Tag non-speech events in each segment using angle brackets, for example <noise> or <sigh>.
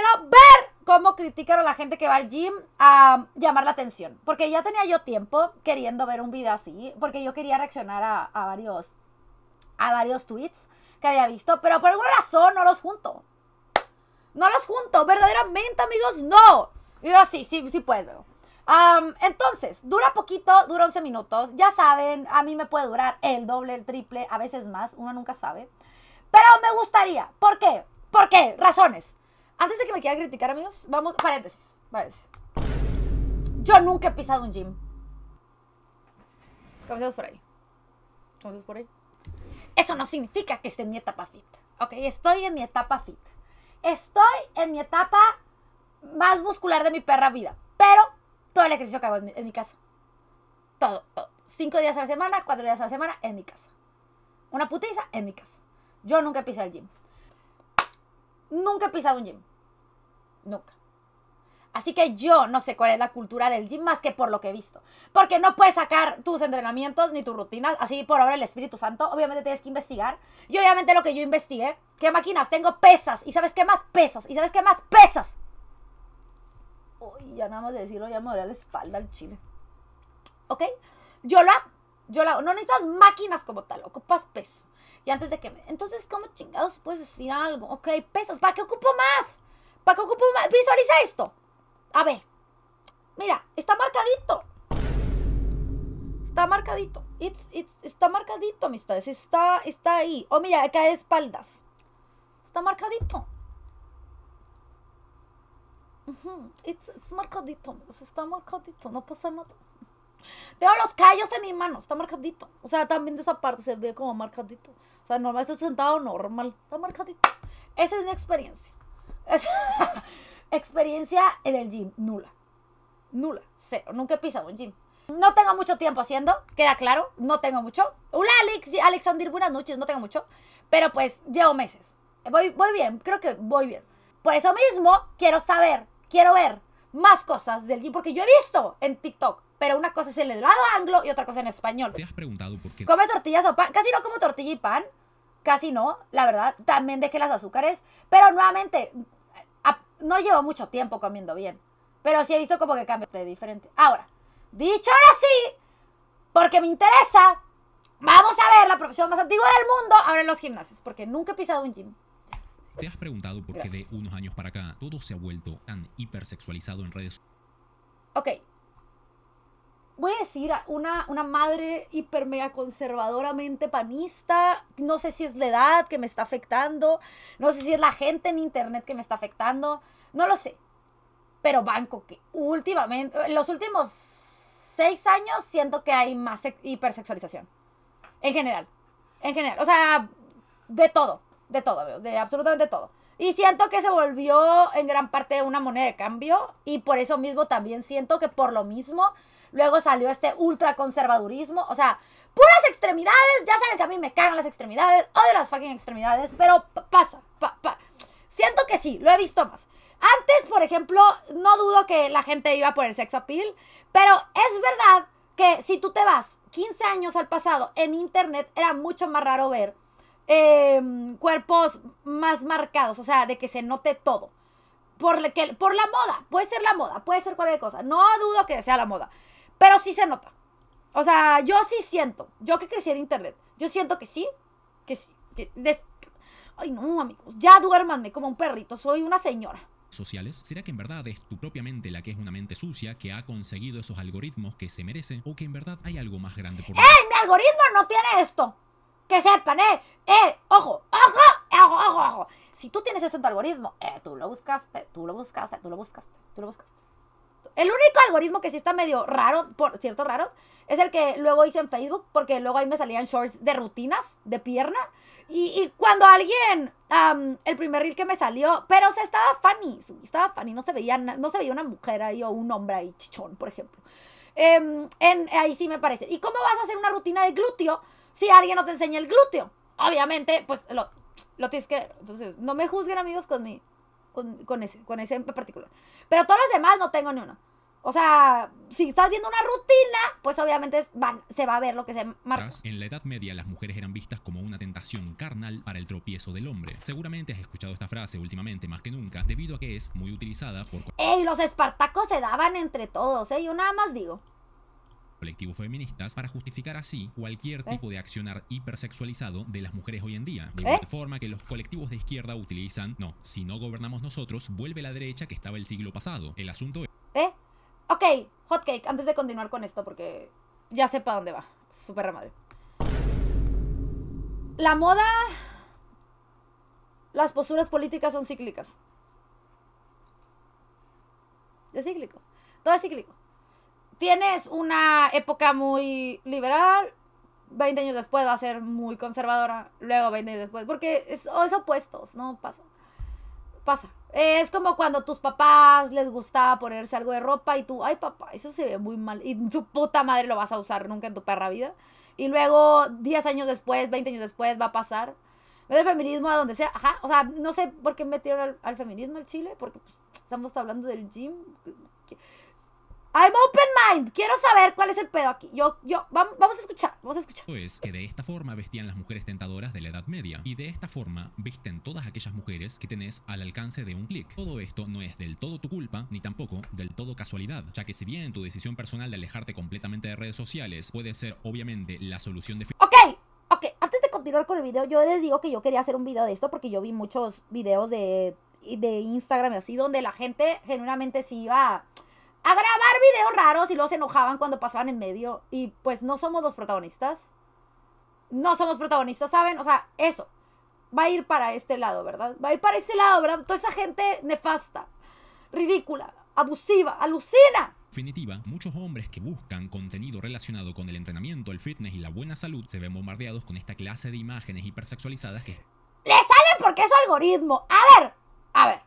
quiero ver cómo criticaron a la gente que va al gym a llamar la atención. Porque ya tenía yo tiempo queriendo ver un video así, porque yo quería reaccionar a, varios, a varios tweets que había visto, pero por alguna razón no los junto. No los junto, verdaderamente amigos, no. Y yo así, sí, sí puedo. entonces, dura poquito, dura 11 minutos. Ya saben, a mí me puede durar el doble, el triple, a veces más, uno nunca sabe. Pero me gustaría. ¿Por qué? ¿Por qué? Razones. Antes de que me quiera criticar, amigos, vamos. Paréntesis, paréntesis. Yo nunca he pisado un gym. Comencemos por ahí. Comencemos por ahí. Eso no significa que esté en mi etapa fit. Ok, estoy en mi etapa fit. Estoy en mi etapa más muscular de mi perra vida. Pero todo el ejercicio que hago en mi, casa. Todo, todo. Cinco días a la semana, cuatro días a la semana en mi casa. Una putiza en mi casa. Yo nunca he pisado el gym. Nunca he pisado un gym. Nunca. Así que yo no sé cuál es la cultura del gym más que por lo que he visto. Porque no puedes sacar tus entrenamientos ni tus rutinas así por ahora el Espíritu Santo. Obviamente tienes que investigar. Y obviamente lo que yo investigué, ¿qué máquinas? Tengo pesas. ¿Y sabes qué más? Pesas. ¿Y sabes qué más? Pesas. Uy, ya nada más de decirlo, ya me duele la espalda al chile. ¿Ok? Yo la... Yo No necesitas máquinas como tal, ocupas peso. Y antes de que... Me, entonces, ¿cómo chingados puedes decir algo? Ok, pesas. ¿Para qué ocupo más? ¿Para qué ocupo Visualiza esto. A ver. Mira, está marcadito. Está marcadito. It's, está marcadito, amistades. Está, está ahí. Oh, mira, acá de espaldas. Está marcadito. marcadito, Está marcadito. No pasa nada. Tengo los callos en mi mano. Está marcadito. O sea, también de esa parte se ve como marcadito. O sea, normal. Estoy sentado normal. Está marcadito. Esa es mi experiencia. <laughs> Experiencia en el gym, nula. Nula, cero. Nunca he pisado un gym. No tengo mucho tiempo haciendo, queda claro, no tengo mucho. Hola Alex, Alexander, buenas noches, no tengo mucho. Pero pues llevo meses. Voy, voy bien, creo que voy bien. Por eso mismo quiero saber, quiero ver más cosas del gym, porque yo he visto en TikTok, pero una cosa es el helado anglo y otra cosa en español. ¿Te has preguntado por qué? ¿Comes tortillas o pan? Casi no como tortilla y pan, casi no, la verdad. También deje las azúcares, pero nuevamente no llevo mucho tiempo comiendo bien, pero sí he visto como que cambia de diferente. Ahora, dicho ahora sí. porque me interesa, vamos a ver la profesión más antigua del mundo ahora en los gimnasios, porque nunca he pisado un gym. ¿Te has preguntado por qué de unos años para acá todo se ha vuelto tan hipersexualizado en redes sociales? Ok, voy a decir, una, una madre hiper mega conservadoramente panista. No sé si es la edad que me está afectando, no sé si es la gente en internet que me está afectando, no lo sé. Pero banco que últimamente, en los últimos seis años, siento que hay más hipersexualización. En general, en general, o sea, de todo, de todo, de absolutamente todo. Y siento que se volvió en gran parte una moneda de cambio y por eso mismo también siento que por lo mismo Luego salió este ultraconservadurismo. O sea, puras extremidades. Ya saben que a mí me cagan las extremidades. O de las fucking extremidades. Pero pasa. Siento que sí, lo he visto más. Antes, por ejemplo, no dudo que la gente iba por el sex appeal. Pero es verdad que si tú te vas 15 años al pasado, en internet era mucho más raro ver em, cuerpos más marcados, o sea, de que se note todo. Por, que, por la moda, puede ser la moda, puede ser cualquier cosa. No dudo que sea la moda. Pero sí se nota. O sea, yo sí siento. Yo que crecí en internet. Yo siento que sí. Que sí. Ay, no, amigos. Ya duérmanme como un perrito. Soy una señora sociales? ¿Será que en verdad es tu propia mente la que es una mente sucia que ha conseguido esos algoritmos que se merece o que en verdad hay algo más grande por ¡Eh! ¡Mi algoritmo no tiene esto! ¡Que sepan, eh! ¡Eh! ¡Ojo! ¡Ojo! ¡Ojo! ¡Ojo! ¡Ojo! Si tú tienes eso en tu algoritmo, eh, tú lo buscaste, tú lo buscaste, tú lo buscaste, tú lo buscaste. El único algoritmo que sí está medio raro, por cierto raro, es el que luego hice en Facebook, porque luego ahí me salían shorts de rutinas, de pierna. Y, cuando alguien, el primer reel que me salió, pero se estaba funny, estaba funny, no se veía, no se veía una mujer ahí o un hombre ahí, chichón, por ejemplo. Em, en, ahí sí me parece. ¿Y cómo vas a hacer una rutina de glúteo si alguien no te enseña el glúteo? Obviamente, pues lo, tienes que... Entonces, no me juzguen amigos con mi... ese, con ese en particular. Pero todos los demás no tengo ni uno. O sea, si estás viendo una rutina, pues obviamente se va a ver lo que se marca. En la Edad Media las mujeres eran vistas como una tentación carnal para el tropiezo del hombre. Seguramente has escuchado esta frase últimamente más que nunca, debido a que es muy utilizada por... ¡Ey! Los espartacos se daban entre todos, ¿eh? Yo nada más digo colectivos feministas para justificar así cualquier ¿Eh? tipo de accionar hipersexualizado de las mujeres hoy en día. De igual ¿Eh? forma que los colectivos de izquierda utilizan, no, si no gobernamos nosotros, vuelve la derecha que estaba el siglo pasado. El asunto es... ¿Eh? Ok, hotcake, antes de continuar con esto, porque ya sé para dónde va. Super madre. La moda. Las posturas políticas son cíclicas. Es cíclico. Todo es cíclico. Tienes una época muy liberal. 20 años después va a ser muy conservadora. Luego 20 años después. Porque es, es opuestos, no pasa pasa. Es como cuando tus papás les gustaba ponerse algo de ropa y tú, ay papá, eso se ve muy mal. Y su puta madre lo vas a usar nunca en tu perra vida. Y luego, 10 años después, 20 años después, va a pasar. el feminismo a donde sea. Ajá, o sea, no sé por qué metieron al, feminismo al Chile, porque pues, estamos hablando del gym. I'm open mind. Quiero saber cuál es el pedo aquí. Yo, yo, vamos, a escuchar, vamos a escuchar. Pues que de esta forma vestían las mujeres tentadoras de la Edad Media. Y de esta forma visten todas aquellas mujeres que tenés al alcance de un clic. Todo esto no es del todo tu culpa, ni tampoco del todo casualidad, ya que si bien tu decisión personal de alejarte completamente de redes sociales puede ser obviamente la solución de... Ok, ok, antes de continuar con el video, yo les digo que yo quería hacer un video de esto porque yo vi muchos videos de, Instagram y así, donde la gente genuinamente se iba a grabar videos raros y los enojaban cuando pasaban en medio. Y pues no somos los protagonistas. No somos protagonistas, ¿saben? O sea, eso. Va a ir para este lado, ¿verdad? Va a ir para ese lado, ¿verdad? Toda esa gente nefasta, ridícula, abusiva, alucina. Definitiva, muchos hombres que buscan contenido relacionado con el entrenamiento, el fitness y la buena salud se ven bombardeados con esta clase de imágenes hipersexualizadas que... ¡Le salen porque es su algoritmo! A ver, a ver,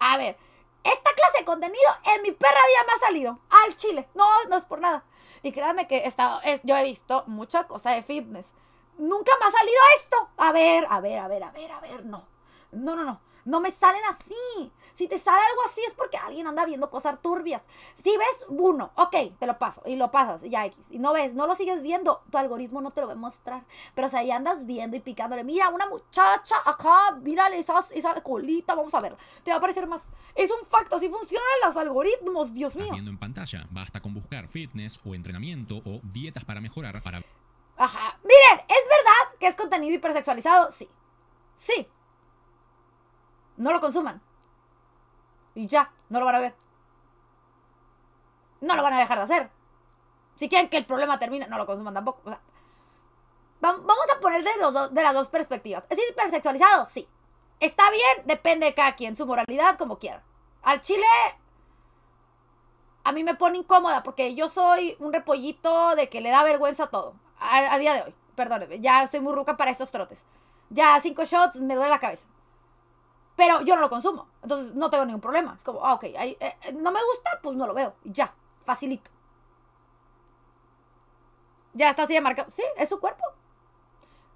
a ver esta clase de contenido en mi perra había me ha salido. Al chile. No, no es por nada. Y créanme que yo he visto mucha cosa de fitness. Nunca me ha salido esto. A ver, a ver, a ver, a ver, a ver. No. No, no, no. No me salen así. Si te sale algo así es porque alguien anda viendo cosas turbias. Si ves uno, ok, te lo paso y lo pasas, ya X. Y no ves, no lo sigues viendo, tu algoritmo no te lo va a mostrar. Pero o sea, ahí andas viendo y picándole, mira, una muchacha acá, mírale esa, colita, vamos a ver. Te va a aparecer más. Es un facto, así funcionan los algoritmos, Dios mío. Viendo en pantalla, basta con buscar fitness o entrenamiento o dietas para mejorar para... Ajá. Miren, ¿es verdad que es contenido hipersexualizado? Sí. Sí. No lo consuman. Y ya, no lo van a ver. No lo van a dejar de hacer. Si quieren que el problema termine, no lo consuman tampoco. vamos a poner de, de las dos perspectivas. ¿Es hipersexualizado? Sí. ¿Está bien? Depende de cada quien, su moralidad, como quiera Al chile, a mí me pone incómoda porque yo soy un repollito de que le da vergüenza a todo. A, día de hoy, perdóneme, ya estoy muy ruca para esos trotes. Ya cinco shots, me duele la cabeza. Pero yo no lo consumo, entonces no tengo ningún problema. Es como, ah, ok, ahí, eh, eh, no me gusta, pues no lo veo. Y ya, facilito. Ya está así de marcado. Sí, es su cuerpo.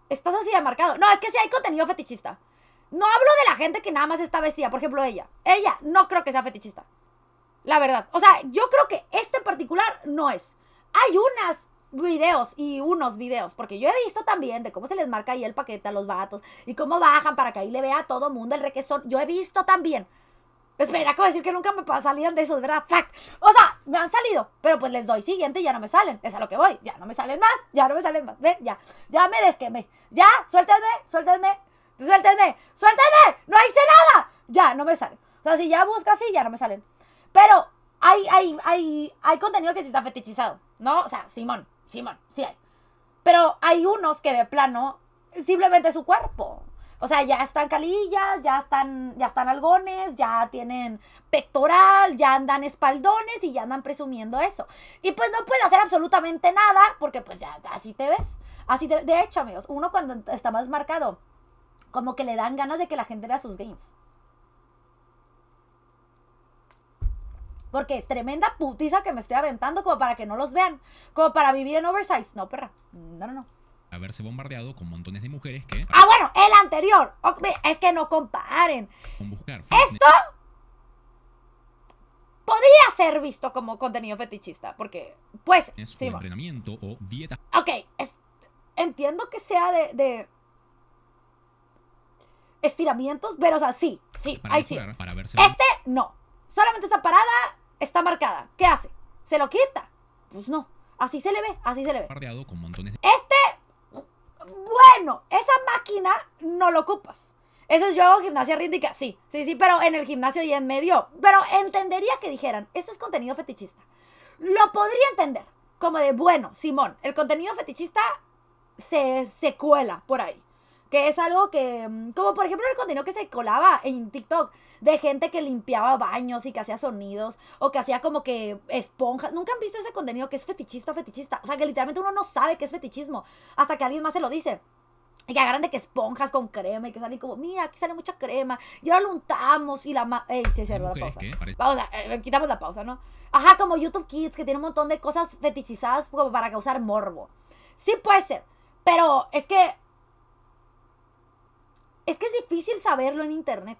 Estás así de marcado. No, es que sí hay contenido fetichista. No hablo de la gente que nada más está vestida. Por ejemplo, ella. Ella no creo que sea fetichista. La verdad. O sea, yo creo que este en particular no es. Hay unas videos y unos videos, porque yo he visto también de cómo se les marca ahí el paquete a los vatos y cómo bajan para que ahí le vea a todo mundo el requesón. Yo he visto también. Espera, como decir que nunca me salían de esos, ¿verdad? ¡Fuck! O sea, me han salido, pero pues les doy siguiente y ya no me salen. Es a lo que voy. Ya no me salen más, ya no me salen más. Ven, ya. Ya me desquemé. Ya, suéltenme, suéltenme, suéltenme, suéltenme. No hice nada. Ya, no me salen. O sea, si ya buscas, Y ya no me salen. Pero hay, hay, hay, hay contenido que sí está fetichizado, ¿no? O sea, Simón. Simón, sí, sí hay. Pero hay unos que de plano, simplemente su cuerpo. O sea, ya están calillas, ya están, ya están algones, ya tienen pectoral, ya andan espaldones y ya andan presumiendo eso. Y pues no puede hacer absolutamente nada porque pues ya así te ves. Así de hecho, amigos, uno cuando está más marcado, como que le dan ganas de que la gente vea sus games, Porque es tremenda putiza que me estoy aventando como para que no los vean. Como para vivir en oversize. No, perra. No, no, no. Haberse bombardeado con montones de mujeres que... Ah, bueno, el anterior. Es que no comparen. Con buscar Esto podría ser visto como contenido fetichista, porque, pues, es sí, entrenamiento o dieta. Ok, entiendo que sea de, estiramientos, pero, o sea, sí, sí, ahí sí. este, no. Solamente está parada está marcada. ¿Qué hace? ¿Se lo quita? Pues no. Así se le ve, así se le ve. Este, bueno, esa máquina no lo ocupas. Eso es yo gimnasia rítmica, sí, sí, sí, pero en el gimnasio y en medio. Pero entendería que dijeran, eso es contenido fetichista. Lo podría entender, como de, bueno, Simón, el contenido fetichista se, se cuela por ahí que es algo que, mm, como por ejemplo el contenido que se colaba en TikTok de gente que limpiaba baños y que hacía sonidos o que hacía como que esponjas. Nunca han visto ese contenido que es fetichista, fetichista. O sea, que literalmente uno no sabe qué es fetichismo hasta que alguien más se lo dice. Y que agarran de que esponjas con crema y que salen como, mira, aquí sale mucha crema. Y ahora lo untamos y la ma Ey, sí, la eh, quitamos la pausa, ¿no? Ajá, como YouTube Kids, que tiene un montón de cosas fetichizadas como para causar morbo. Sí puede ser, pero es que es que es difícil saberlo en internet.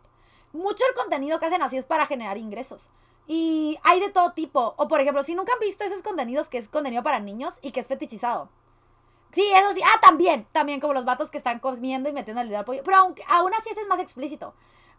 Mucho el contenido que hacen así es para generar ingresos. Y hay de todo tipo. O por ejemplo, si nunca han visto esos contenidos que es contenido para niños y que es fetichizado. Sí, eso sí. Ah, también. También como los vatos que están comiendo y metiendo el dedo al pollo. Pero aunque, aún así ese es más explícito.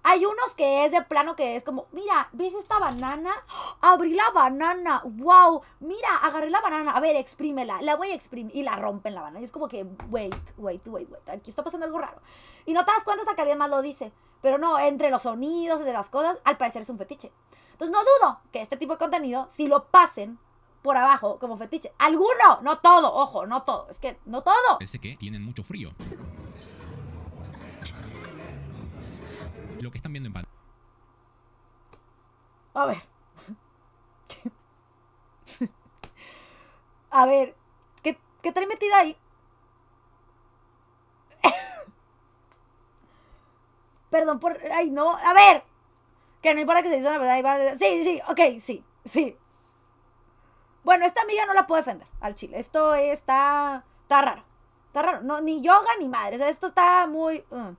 Hay unos que es de plano que es como, mira, ¿ves esta banana? ¡Oh! Abrí la banana, wow, mira, agarré la banana, a ver, exprímela, la voy a exprimir y la rompen la banana. Y es como que, wait, wait, wait, wait, aquí está pasando algo raro. Y no cuántas das más lo dice. Pero no, entre los sonidos, entre las cosas, al parecer es un fetiche. Entonces no dudo que este tipo de contenido, si lo pasen por abajo como fetiche, alguno, no todo, ojo, no todo, es que no todo. Parece que tienen mucho frío. lo que están viendo en pantalla. A ver. A ver, ¿qué, qué trae metida ahí? Perdón por... Ay, no. A ver. Que no importa que se dice la verdad. Va... Sí, sí, ok, sí, sí. Bueno, esta amiga no la puedo defender al chile. Esto está... Está raro. Está raro. No, ni yoga ni madre. O sea, esto está muy... Mm.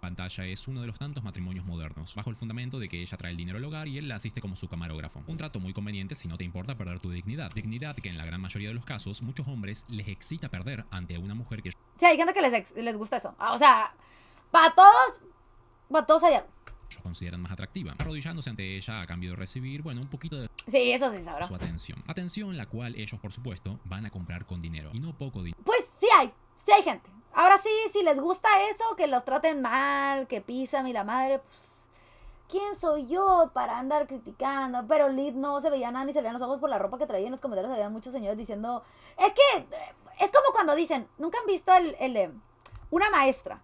Pantalla es uno de los tantos matrimonios modernos, bajo el fundamento de que ella trae el dinero al hogar y él la asiste como su camarógrafo. Un trato muy conveniente si no te importa perder tu dignidad, dignidad que en la gran mayoría de los casos muchos hombres les excita perder ante una mujer que... Sí, hay gente que les, gusta eso. Ah, o sea, para todos, para todos allá consideran más atractiva, arrodillándose ante ella a cambio de recibir, bueno, un poquito de sí, eso sí sabrá. su atención. Atención la cual ellos, por supuesto, van a comprar con dinero, y no poco dinero. Pues sí hay, sí hay gente. Ahora sí, si les gusta eso, que los traten mal, que pisan y la madre, pues, ¿quién soy yo para andar criticando? Pero Lid no se veía nada ni se veían los ojos por la ropa que traía. En los comentarios había muchos señores diciendo, es que eh, es como cuando dicen, nunca han visto el, de una maestra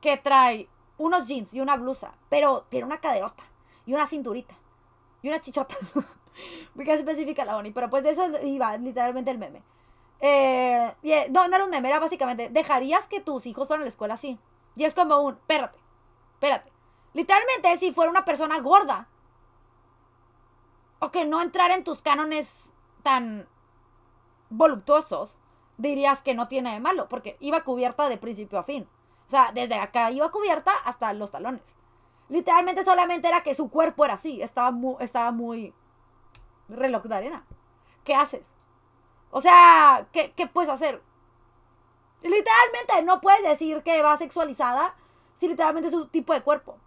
que trae unos jeans y una blusa, pero tiene una caderota y una cinturita y una chichota. <laughs> Porque específica la Oni, pero pues de eso iba literalmente el meme. Eh, eh, no, no era un meme, era básicamente, ¿dejarías que tus hijos fueran a la escuela así? Y es como un, espérate, espérate. Literalmente, si fuera una persona gorda. O que no entrara en tus cánones tan voluptuosos, dirías que no tiene de malo, porque iba cubierta de principio a fin. O sea, desde acá iba cubierta hasta los talones. Literalmente solamente era que su cuerpo era así, estaba muy, estaba muy reloj de arena. ¿Qué haces? O sea, ¿qué, puedes hacer? Literalmente no puedes decir que va sexualizada si literalmente es un tipo de cuerpo.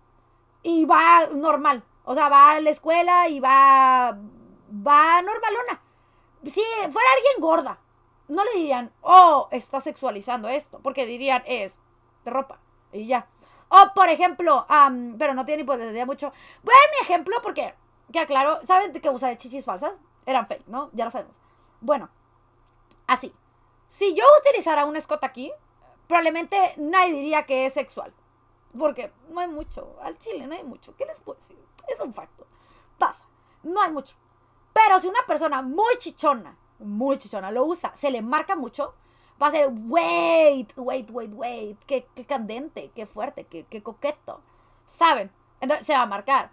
Y va normal. O sea, va a la escuela y va. Va normalona. Si fuera alguien gorda, no le dirían, oh, está sexualizando esto. Porque dirían, es de ropa. Y ya. O, por ejemplo, pero no tiene desde mucho. Voy a dar mi ejemplo porque, que aclaro, ¿saben que usa de chichis falsas? Eran fake, ¿no? Ya lo sabemos. Bueno, Así. Si yo utilizara un escote aquí, probablemente nadie diría que es sexual. Porque no hay mucho. Al chile no hay mucho. ¿Qué les puedo decir? Es un facto. Pasa. No hay mucho. Pero si una persona muy chichona, muy chichona, lo usa, se le marca mucho, va a ser, wait, wait, wait, wait. Qué, qué candente, qué fuerte, qué, qué coqueto. ¿Saben? Entonces se va a marcar.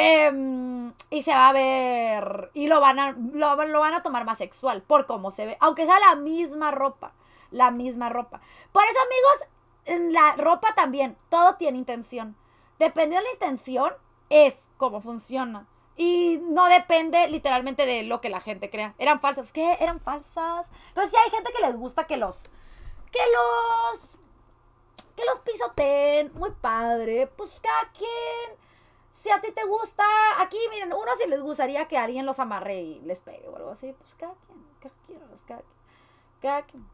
Em, y se va a ver. Y lo van a, lo, van a tomar más sexual por cómo se ve. Aunque sea la misma ropa. La misma ropa. Por eso, amigos, la ropa también. Todo tiene intención. Dependiendo de la intención, es cómo funciona. Y no depende literalmente de lo que la gente crea. Eran falsas. ¿Qué? Eran falsas. Entonces si hay gente que les gusta que los. Que los. Que los pisoteen. Muy padre. Pues cada a ti te gusta, aquí miren, uno si les gustaría que alguien los amarre y les pegue o algo así, pues cada quien, cada quien, cada quien,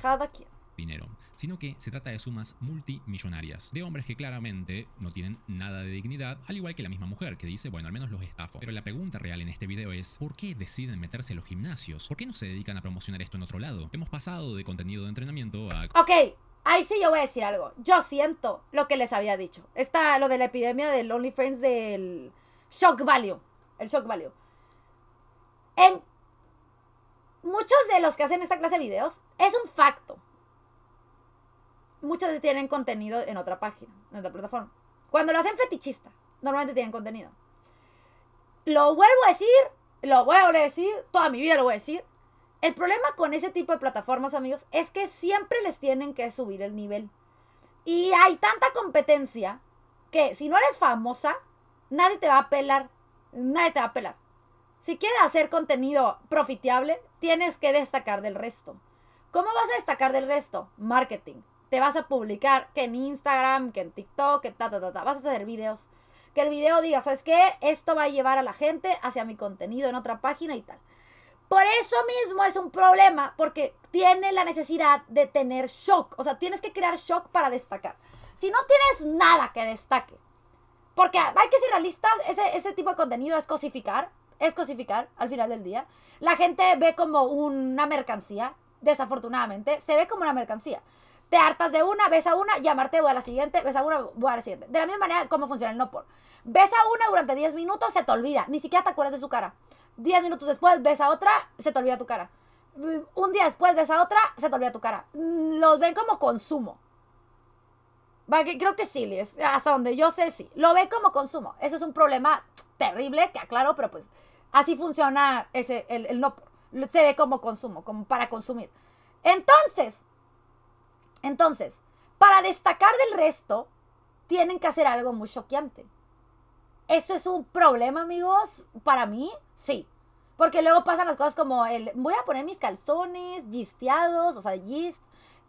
cada quien. Dinero, sino que se trata de sumas multimillonarias, de hombres que claramente no tienen nada de dignidad, al igual que la misma mujer que dice, bueno, al menos los estafo. Pero la pregunta real en este video es, ¿por qué deciden meterse a los gimnasios? ¿Por qué no se dedican a promocionar esto en otro lado? Hemos pasado de contenido de entrenamiento a... Ok, Ahí sí yo voy a decir algo. Yo siento lo que les había dicho. Está lo de la epidemia del OnlyFans del shock value. El shock value. En muchos de los que hacen esta clase de videos, es un facto. Muchos tienen contenido en otra página, en otra plataforma. Cuando lo hacen fetichista, normalmente tienen contenido. Lo vuelvo a decir, lo vuelvo a decir, toda mi vida lo voy a decir. El problema con ese tipo de plataformas, amigos, es que siempre les tienen que subir el nivel. Y hay tanta competencia que si no eres famosa, nadie te va a apelar. Nadie te va a pelar. Si quieres hacer contenido profitable, tienes que destacar del resto. ¿Cómo vas a destacar del resto? Marketing. Te vas a publicar que en Instagram, que en TikTok, que ta, ta, ta, ta. Vas a hacer videos. Que el video diga, ¿sabes qué? Esto va a llevar a la gente hacia mi contenido en otra página y tal. Por eso mismo es un problema, porque tiene la necesidad de tener shock. O sea, tienes que crear shock para destacar. Si no tienes nada que destaque, porque hay que ser realistas, ese, ese tipo de contenido es cosificar, es cosificar al final del día. La gente ve como una mercancía, desafortunadamente, se ve como una mercancía. Te hartas de una, ves a una, llamarte, voy a la siguiente, ves a una, voy a la siguiente. De la misma manera como funciona el no por. Ves a una durante 10 minutos, se te olvida, ni siquiera te acuerdas de su cara. 10 minutos después ves a otra, se te olvida tu cara. Un día después ves a otra, se te olvida tu cara. Los ven como consumo. Creo que sí, hasta donde yo sé, sí. Lo ven como consumo. ...eso es un problema terrible, que aclaro, pero pues así funciona ese, el, el no. Se ve como consumo, como para consumir. Entonces, entonces, para destacar del resto, tienen que hacer algo muy choqueante. Eso es un problema, amigos, para mí, Sí. Porque luego pasan las cosas como el, voy a poner mis calzones gisteados, o sea, gist,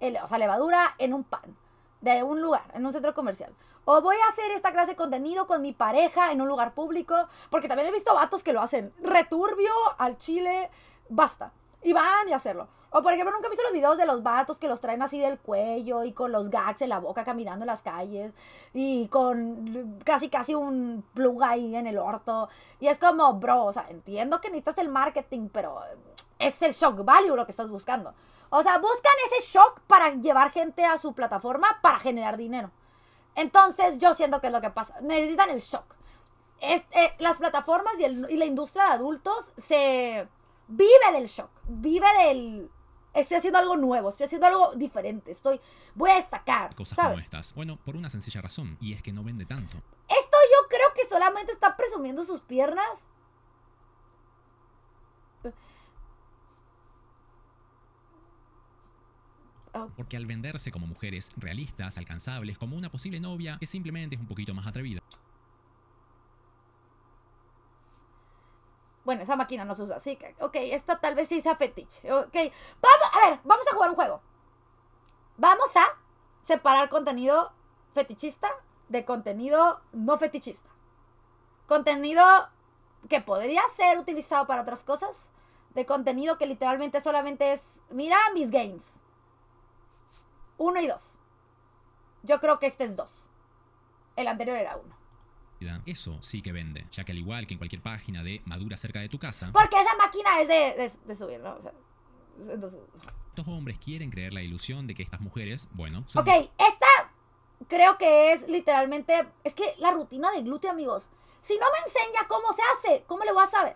el, o sea, levadura en un pan, de un lugar, en un centro comercial. O voy a hacer esta clase de contenido con mi pareja en un lugar público, porque también he visto vatos que lo hacen returbio al chile, basta. Y van y hacerlo. O por ejemplo, nunca he visto los videos de los vatos que los traen así del cuello y con los gags en la boca caminando en las calles y con casi casi un plug ahí en el orto. Y es como, bro, o sea, entiendo que necesitas el marketing, pero es el shock value lo que estás buscando. O sea, buscan ese shock para llevar gente a su plataforma para generar dinero. Entonces, yo siento que es lo que pasa. Necesitan el shock. Este, las plataformas y, y la industria de adultos se vive del shock, vive del estoy haciendo algo nuevo, estoy haciendo algo diferente, estoy voy a destacar. Cosas como estas. Bueno, por una sencilla razón, y es que no vende tanto. Esto yo creo que solamente está presumiendo sus piernas. Porque al venderse como mujeres realistas, alcanzables, como una posible novia, que simplemente es un poquito más atrevida. Bueno, esa máquina no se usa, así que, ok, esta tal vez sí sea fetiche, ok. Vamos, a ver, vamos a jugar un juego. Vamos a separar contenido fetichista de contenido no fetichista. Contenido que podría ser utilizado para otras cosas, de contenido que literalmente solamente es, mira mis games. Uno y dos. Yo creo que este es dos. El anterior era uno eso sí que vende, ya que al igual que en cualquier página de madura cerca de tu casa... Porque esa máquina es de, subir, ¿no? entonces... Estos hombres quieren creer la ilusión de que estas mujeres, bueno... Son... Ok, esta creo que es literalmente... Es que la rutina de glúteo, amigos. Si no me enseña cómo se hace, ¿cómo le voy a saber?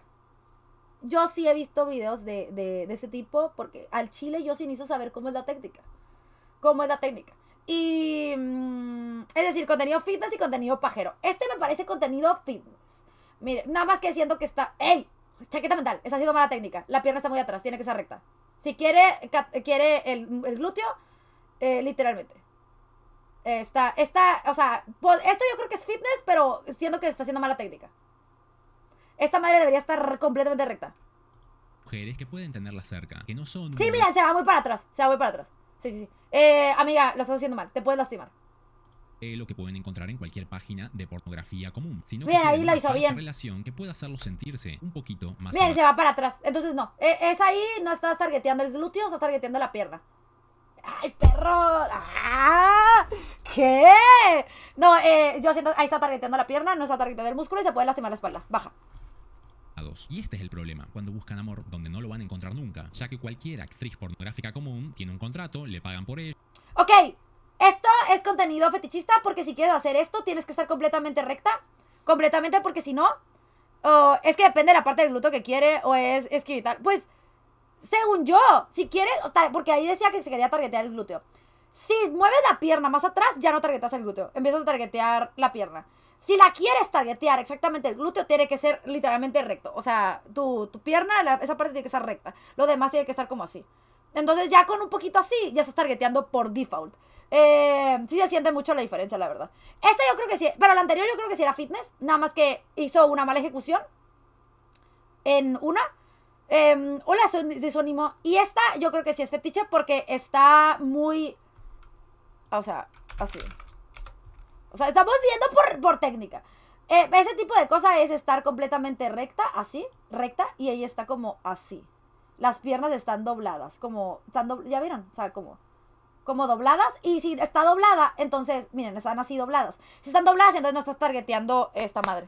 Yo sí he visto videos de, ese tipo porque al chile yo sí necesito saber cómo es la técnica. ¿Cómo es la técnica? Y. Mm, es decir, contenido fitness y contenido pajero. Este me parece contenido fitness. Mire, nada más que siento que está. ¡Ey! Chaqueta mental, está haciendo mala técnica. La pierna está muy atrás, tiene que ser recta. Si quiere, quiere el, glúteo, eh, literalmente. Está, está, o sea, pues, esto yo creo que es fitness, pero siento que está haciendo mala técnica. Esta madre debería estar completamente recta. Mujeres que pueden tenerla cerca, que no son. Sí, mira, se va muy para atrás, se va muy para atrás. Sí, sí, sí. Eh, amiga, lo estás haciendo mal. Te puedes lastimar. Eh, lo que pueden encontrar en cualquier página de pornografía común, sino bien, ahí la hizo bien. relación que pueda hacerlo sentirse un poquito más. Bien, se va para atrás. Entonces no, e, es ahí, no estás targeteando el glúteo, estás targeteando la pierna. ¡Ay, perro! ¡Ah! ¿Qué? No, eh, yo siento, ahí está targeteando la pierna, no está targeteando el músculo y se puede lastimar la espalda. Baja. Y este es el problema, cuando buscan amor donde no lo van a encontrar nunca, ya que cualquier actriz pornográfica común tiene un contrato, le pagan por ello. Ok, esto es contenido fetichista porque si quieres hacer esto tienes que estar completamente recta, completamente porque si no, es que depende de la parte del glúteo que quiere o es que tal Pues, según yo, si quieres, porque ahí decía que se quería targetear el glúteo. Si mueves la pierna más atrás, ya no targetas el glúteo. Empiezas a targetear la pierna. Si la quieres targetear, exactamente, el glúteo tiene que ser literalmente recto. O sea, tu, pierna, esa parte tiene que estar recta. Lo demás tiene que estar como así. Entonces ya con un poquito así, ya estás targeteando por default. Eh, sí se siente mucho la diferencia, la verdad. Esta yo creo que sí, pero la anterior yo creo que sí era fitness, nada más que hizo una mala ejecución en una. Eh, hola, soy Y esta yo creo que sí es fetiche porque está muy... O sea, así. O sea, estamos viendo por, por técnica. Eh, ese tipo de cosa es estar completamente recta, así, recta, y ahí está como así. Las piernas están dobladas, como, están ya vieron, o sea, como, como dobladas. Y si está doblada, entonces, miren, están así dobladas. Si están dobladas, entonces no estás targeteando esta madre.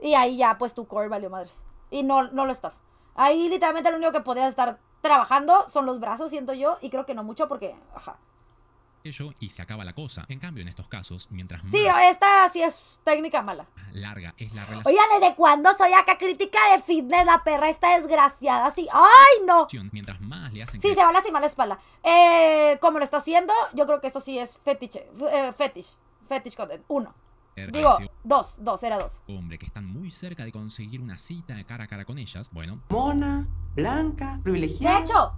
Y ahí ya, pues tu core valió madres. Y no, no lo estás. Ahí literalmente lo único que podrías estar trabajando son los brazos, siento yo, y creo que no mucho porque, ajá, y se acaba la cosa. En cambio, en estos casos, mientras más... Sí, esta sí es técnica mala. Larga es la relación... Oigan, ¿desde cuándo soy acá crítica de fitness? La perra está desgraciada, así. ¡Ay, no! Mientras más le hacen... Sí, se va a lastimar la espalda. Eh, como lo está haciendo, yo creo que esto sí es fetiche. Eh, fetish. Fetish content. Uno. Digo, dos, dos, era dos. Hombre, que están muy cerca de conseguir una cita de cara a cara con ellas, bueno. Mona, blanca, privilegiada. De hecho,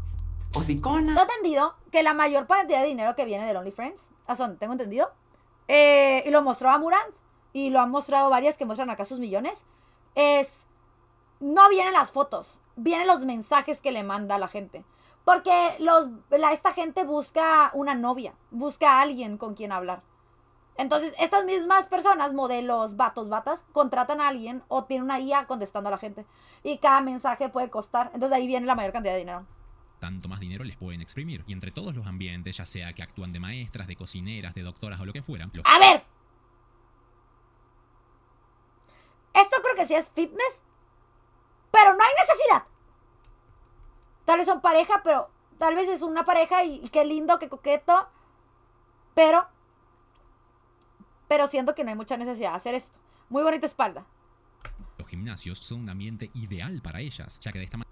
hocicona. Tengo entendido que la mayor cantidad de dinero que viene de Lonely Friends, son, tengo entendido, eh, y lo mostró a Murant, y lo han mostrado varias que muestran acá sus millones, es, no vienen las fotos, vienen los mensajes que le manda a la gente. Porque los, la, esta gente busca una novia, busca a alguien con quien hablar. Entonces, estas mismas personas, modelos, vatos, batas, contratan a alguien o tienen una IA contestando a la gente. Y cada mensaje puede costar. Entonces, ahí viene la mayor cantidad de dinero tanto más dinero les pueden exprimir. Y entre todos los ambientes, ya sea que actúan de maestras, de cocineras, de doctoras o lo que fueran A ver. Esto creo que sí es fitness, pero no hay necesidad. Tal vez son pareja, pero tal vez es una pareja y, y qué lindo, qué coqueto. Pero, pero siento que no hay mucha necesidad de hacer esto. Muy bonita espalda. Los gimnasios son un ambiente ideal para ellas, ya que de esta manera...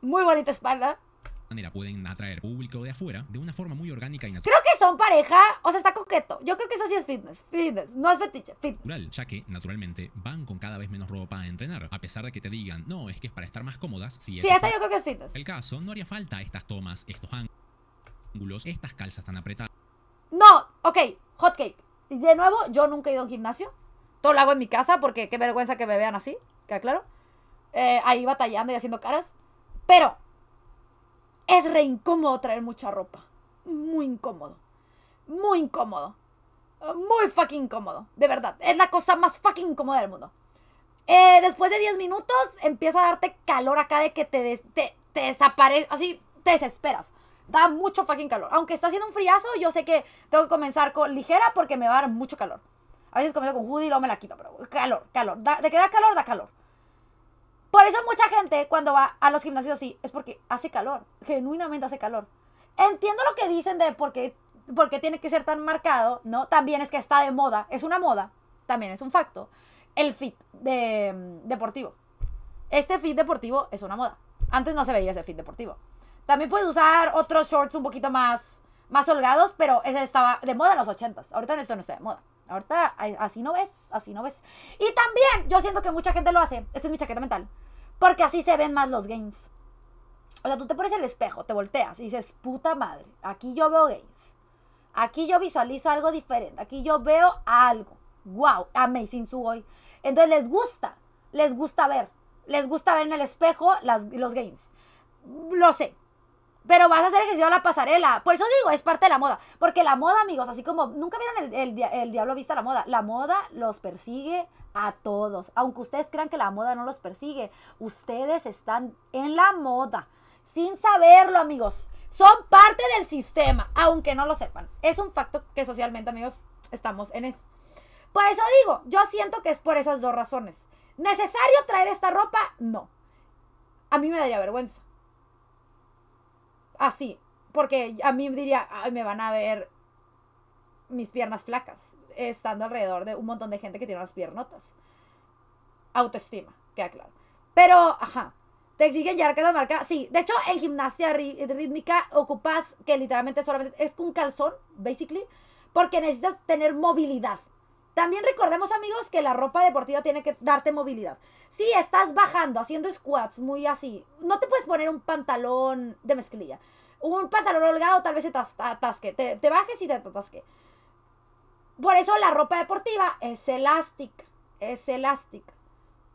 Muy bonita espalda pueden atraer público de afuera de una forma muy orgánica y natural. Creo que son pareja, o sea, está coqueto. Yo creo que eso sí es fitness, fitness, no es fetiche, fitness. ya que naturalmente van con cada vez menos ropa a entrenar, a pesar de que te digan, no, es que es para estar más cómodas. Si sí, esta yo creo que es fitness. El caso, no haría falta estas tomas, estos ángulos, estas calzas tan apretadas. No, ok, hotcake. De nuevo, yo nunca he ido a un gimnasio. Todo lo hago en mi casa porque qué vergüenza que me vean así, queda claro. Eh, ahí batallando y haciendo caras. Pero es re incómodo traer mucha ropa. Muy incómodo. Muy incómodo. Muy fucking incómodo. De verdad. Es la cosa más fucking incómoda del mundo. Eh, después de 10 minutos empieza a darte calor acá de que te, des desaparece. Así te desesperas. Da mucho fucking calor. Aunque está haciendo un friazo, yo sé que tengo que comenzar con ligera porque me va a dar mucho calor. A veces comienzo con hoodie y luego me la quito, pero calor, calor. de que da calor, da calor. Por eso mucha gente cuando va a los gimnasios así es porque hace calor, genuinamente hace calor. Entiendo lo que dicen de por qué, tiene que ser tan marcado, ¿no? También es que está de moda, es una moda, también es un facto, el fit mm, deportivo. Este fit deportivo es una moda. Antes no se veía ese fit deportivo. También puedes usar otros shorts un poquito más, más holgados, pero ese estaba de moda en los ochentas. Ahorita Ahorita esto no está de moda. Ahorita así no ves, así no ves. Y también yo siento que mucha gente lo hace. Esta es mi chaqueta mental. Porque así se ven más los games. O sea, tú te pones el espejo, te volteas y dices, puta madre, aquí yo veo games. Aquí yo visualizo algo diferente. Aquí yo veo algo. Wow, amazing su hoy. Entonces les gusta, les gusta ver. Les gusta ver en el espejo los games. Lo sé, pero vas a hacer ejercicio a la pasarela. Por eso digo, es parte de la moda. Porque la moda, amigos, así como nunca vieron el, diablo vista la moda. La moda los persigue a todos. Aunque ustedes crean que la moda no los persigue, ustedes están en la moda. Sin saberlo, amigos. Son parte del sistema, aunque no lo sepan. Es un facto que socialmente, amigos, estamos en eso. Por eso digo, yo siento que es por esas dos razones. ¿Necesario traer esta ropa? No. A mí me daría vergüenza así. Porque a mí me diría, me van a ver mis piernas flacas, estando alrededor de un montón de gente que tiene unas piernotas. Autoestima, queda claro. Pero, ajá, te exigen llevar la marca. Sí, de hecho, en gimnasia rítmica ocupas que literalmente solamente es un calzón, basically, porque necesitas tener movilidad. También recordemos amigos que la ropa deportiva tiene que darte movilidad. Si estás bajando, haciendo squats muy así, no te puedes poner un pantalón de mezclilla. Un pantalón holgado tal vez se te atasque, te, te bajes y te atasque. Por eso la ropa deportiva es elástica, es elástica,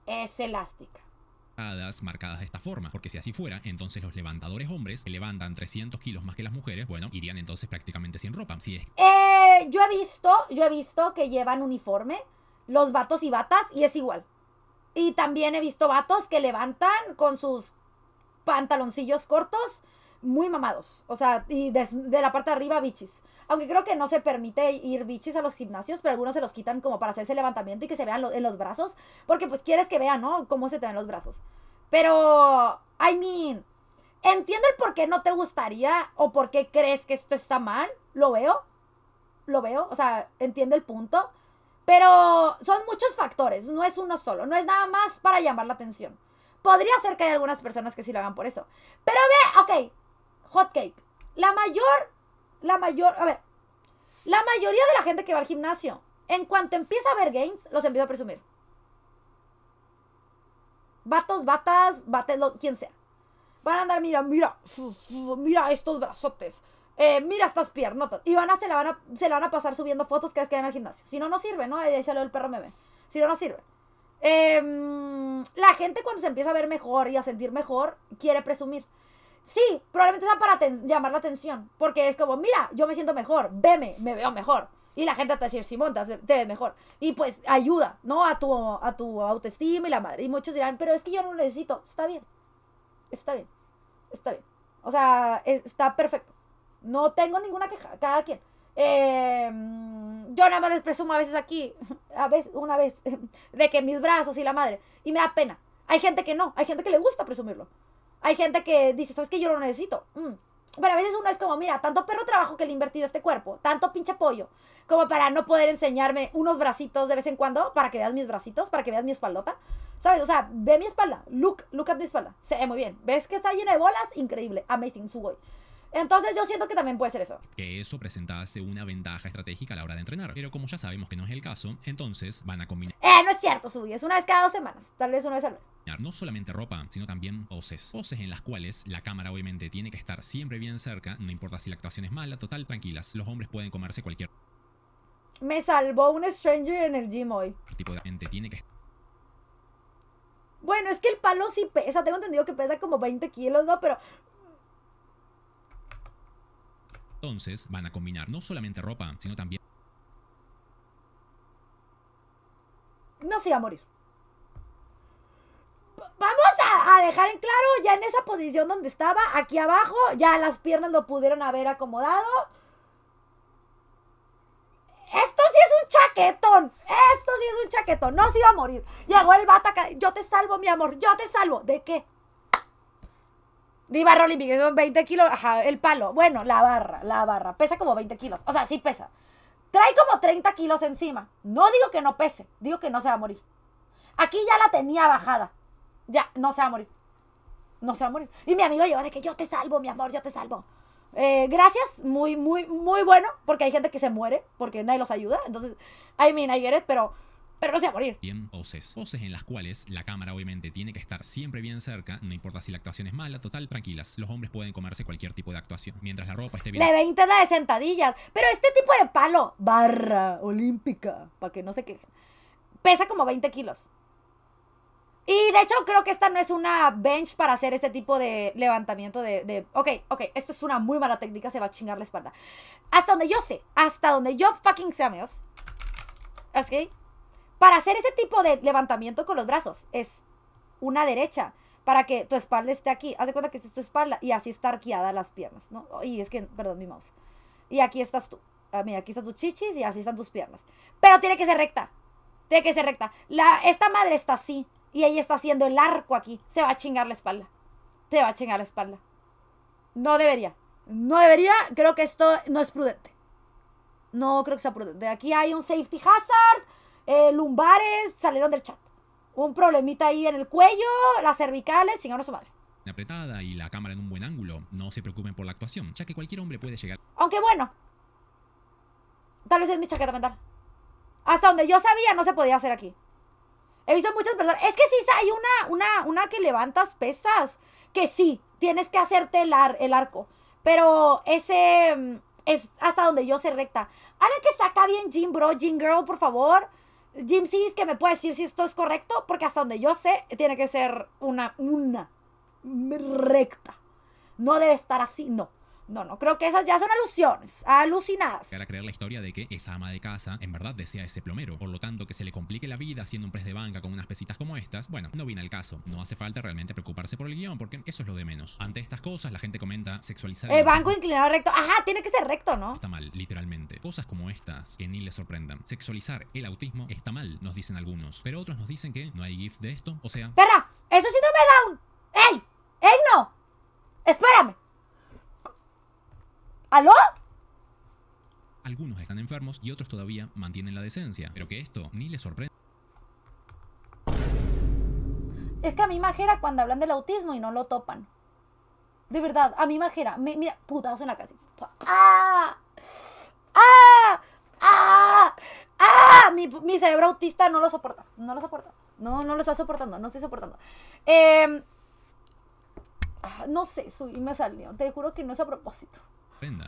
es elástica marcadas de esta forma, porque si así fuera, entonces los levantadores hombres que levantan 300 kilos más que las mujeres, bueno, irían entonces prácticamente sin ropa. Si eh, yo he visto, yo he visto que llevan uniforme los vatos y batas y es igual. Y también he visto vatos que levantan con sus pantaloncillos cortos muy mamados, o sea, y de, de la parte de arriba bichis. Aunque creo que no se permite ir biches a los gimnasios, pero algunos se los quitan como para hacerse levantamiento y que se vean en los brazos. Porque pues quieres que vean, ¿no? Cómo se te ven los brazos. Pero, I mean, entiendo el por qué no te gustaría o por qué crees que esto está mal. Lo veo. Lo veo. O sea, entiendo el punto. Pero son muchos factores, no es uno solo, no es nada más para llamar la atención. Podría ser que hay algunas personas que sí lo hagan por eso. Pero ve, ok, Hotcake. La mayor la mayor, a ver, la mayoría de la gente que va al gimnasio, en cuanto empieza a ver gains, los empieza a presumir. Vatos, batas, bates, quien sea. Van a andar, mira, mira, mira estos brazotes. Eh, mira estas piernas Y van a, se, la van a, se la van a pasar subiendo fotos cada vez que vayan al gimnasio. Si no, no sirve, ¿no? Ahí lo el perro meme. Si no, no sirve. Em, la gente cuando se empieza a ver mejor y a sentir mejor, quiere presumir. Sí, probablemente sea para llamar la atención. Porque es como, mira, yo me siento mejor, veme, me veo mejor. Y la gente te va a decir, Simón, te ves mejor. Y pues ayuda, ¿no? A tu, a tu autoestima y la madre. Y muchos dirán, pero es que yo no lo necesito. Está bien. Está bien. Está bien. O sea, está perfecto. No tengo ninguna queja. Cada quien. Em, yo nada más les presumo a veces aquí, <laughs> a veces, una vez, <laughs> de que mis brazos y la madre. Y me da pena. Hay gente que no. Hay gente que le gusta presumirlo. Hay gente que dice, ¿sabes qué? Yo lo necesito. Mm. Pero a veces uno es como, mira, tanto perro trabajo que le he invertido a este cuerpo, tanto pinche pollo, como para no poder enseñarme unos bracitos de vez en cuando, para que veas mis bracitos, para que veas mi espaldota. ¿Sabes? O sea, ve mi espalda, look, look at mi espalda. Se ve muy bien. ¿Ves que está llena de bolas? Increíble, amazing, subo entonces yo siento que también puede ser eso. Que eso presentase una ventaja estratégica a la hora de entrenar. Pero como ya sabemos que no es el caso, entonces van a combinar... Eh, no es cierto, Subi. Es una vez cada dos semanas. Tal vez una vez al mes no solamente ropa, sino también poses. Poses en las cuales la cámara obviamente tiene que estar siempre bien cerca, no importa si la actuación es mala, total, tranquilas, los hombres pueden comerse cualquier... Me salvó un stranger en el gym hoy. Tipo de gente tiene que... Bueno, es que el palo sí pesa, tengo entendido que pesa como 20 kilos, ¿no? Pero entonces van a combinar no solamente ropa, sino también... No se iba a morir. Vamos a, dejar en claro, ya en esa posición donde estaba, aquí abajo, ya las piernas lo pudieron haber acomodado. Esto sí es un chaquetón. Esto sí es un chaquetón. No se iba a morir. Llegó el bata. Yo te salvo, mi amor. Yo te salvo. ¿De qué? Viva Rolling Big, son 20 kilos, ajá, el palo. Bueno, la barra, la barra. Pesa como 20 kilos. O sea, sí pesa. Trae como 30 kilos encima. No digo que no pese, digo que no se va a morir. Aquí ya la tenía bajada. Ya, no se va a morir. No se va a morir. Y mi amigo yo, de que yo te salvo, mi amor, yo te salvo. Eh, gracias, muy, muy, muy bueno, porque hay gente que se muere, porque nadie los ayuda. Entonces, I mean, I pero pero no se va a morir. Bien, poses. voces en las cuales la cámara obviamente tiene que estar siempre bien cerca, no importa si la actuación es mala, total, tranquilas. Los hombres pueden comerse cualquier tipo de actuación, mientras la ropa esté bien. Le 20 de sentadillas, pero este tipo de palo, barra olímpica, para que no se quejen, pesa como 20 kilos. Y de hecho creo que esta no es una bench para hacer este tipo de levantamiento de, de, Ok, ok, esto es una muy mala técnica, se va a chingar la espalda. Hasta donde yo sé, hasta donde yo fucking sé, amigos. ¿Ok? Para hacer ese tipo de levantamiento con los brazos es una derecha para que tu espalda esté aquí. Haz de cuenta que esta es tu espalda y así está arqueada las piernas, ¿no? Y es que, perdón, mi mouse. Y aquí estás tú. Ah, mira, aquí están tus chichis y así están tus piernas. Pero tiene que ser recta. Tiene que ser recta. La, esta madre está así y ella está haciendo el arco aquí. Se va a chingar la espalda. Se va a chingar la espalda. No debería. No debería. Creo que esto no es prudente. No creo que sea prudente. Aquí hay un safety hazard eh, lumbares salieron del chat. Un problemita ahí en el cuello, las cervicales, chingaron a su madre apretada y la cámara en un buen ángulo. No se preocupen por la actuación, ya que cualquier hombre puede llegar. Aunque bueno, tal vez es mi chaqueta mental. Hasta donde yo sabía no se podía hacer aquí. He visto muchas personas. Es que sí hay una, una, una que levantas pesas. Que sí, tienes que hacerte el, arco. Pero ese mm, es hasta donde yo sé recta. Alguien que saca bien Jim Bro, Jim Girl, por favor. Jim es que me puede decir si esto es correcto, porque hasta donde yo sé, tiene que ser una, una recta. No debe estar así, no. No, no, creo que esas ya son alusiones, alucinadas. Para creer la historia de que esa ama de casa en verdad desea ese plomero. Por lo tanto, que se le complique la vida siendo un pres de banca con unas pesitas como estas, bueno, no viene al caso. No hace falta realmente preocuparse por el guión, porque eso es lo de menos. Ante estas cosas, la gente comenta sexualizar... El, banco inclinado recto. Ajá, tiene que ser recto, ¿no? Está mal, literalmente. Cosas como estas, que ni le sorprendan. Sexualizar el autismo está mal, nos dicen algunos. Pero otros nos dicen que no hay gif de esto, o sea... ¡Perra! ¡Eso sí no me da un... ¡Ey! ¡Ey, no! ¡Espérame! ¿Aló? Algunos están enfermos y otros todavía mantienen la decencia, pero que esto ni les sorprende. Es que a mí majera cuando hablan del autismo y no lo topan. De verdad, a mí majera. mira, putazo en la casa. ¡Ah! ¡Ah! ¡Ah! ¡Ah! Mi, mi, cerebro autista no lo soporta. No lo soporta. No, no lo está soportando. No estoy soportando. Em, ah, no sé, soy, me salió. Te juro que no es a propósito.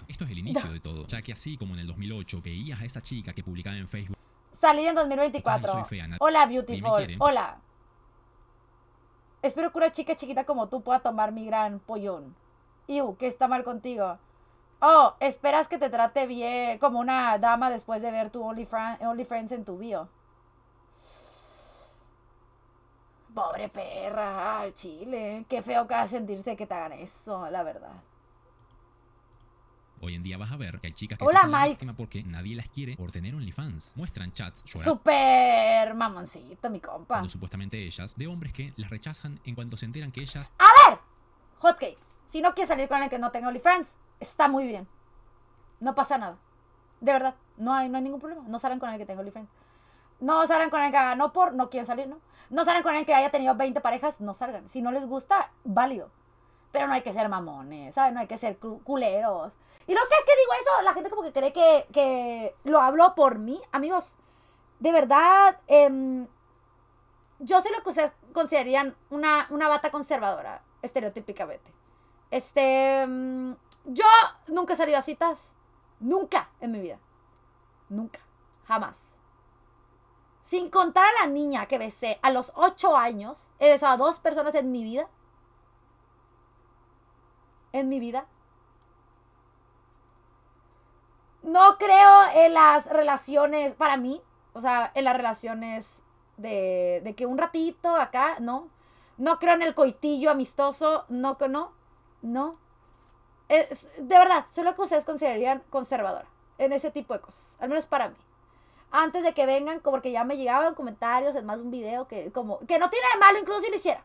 Esto es el inicio de todo, ya que así como en el 2008 veías a esa chica que publicaba en Facebook. Salí en 2024. Hola, beautiful. Hola. Espero que una chica chiquita como tú pueda tomar mi gran pollón. Iu, ¿qué está mal contigo? Oh, esperas que te trate bien como una dama después de ver tu OnlyFriends only en tu bio. Pobre perra, chile. Qué feo que sentirse que te hagan eso, la verdad. Hoy en día vas a ver que hay chicas que se hacen La porque nadie las quiere por tener OnlyFans. Muestran chats llorando. Super mamoncito, mi compa. supuestamente ellas, de hombres que las rechazan en cuanto se enteran que ellas. ¡A ver! Hotcake, si no quieres salir con alguien que no tenga OnlyFans, está muy bien. No pasa nada. De verdad, no hay, no hay ningún problema. No salgan con alguien que tenga OnlyFans. No salgan con el que no por, no quieren salir, ¿no? No salgan con el que haya tenido 20 parejas, no salgan. Si no les gusta, válido. Pero no hay que ser mamones, ¿sabes? No hay que ser culeros. Y lo que es que digo eso, la gente como que cree que, lo hablo por mí. Amigos, de verdad, em, yo sé lo que ustedes considerarían una, bata conservadora, estereotípicamente. Este, em, yo nunca he salido a citas. Nunca en mi vida. Nunca. Jamás. Sin contar a la niña que besé a los 8 años. He besado a dos personas en mi vida en mi vida. No creo en las relaciones, para mí, o sea, en las relaciones de, que un ratito acá, no. No creo en el coitillo amistoso, no, no, no. de verdad, solo que ustedes considerarían conservadora en ese tipo de cosas, al menos para mí. Antes de que vengan, como que ya me llegaban comentarios en más de un video que como que no tiene de malo incluso si lo hiciera.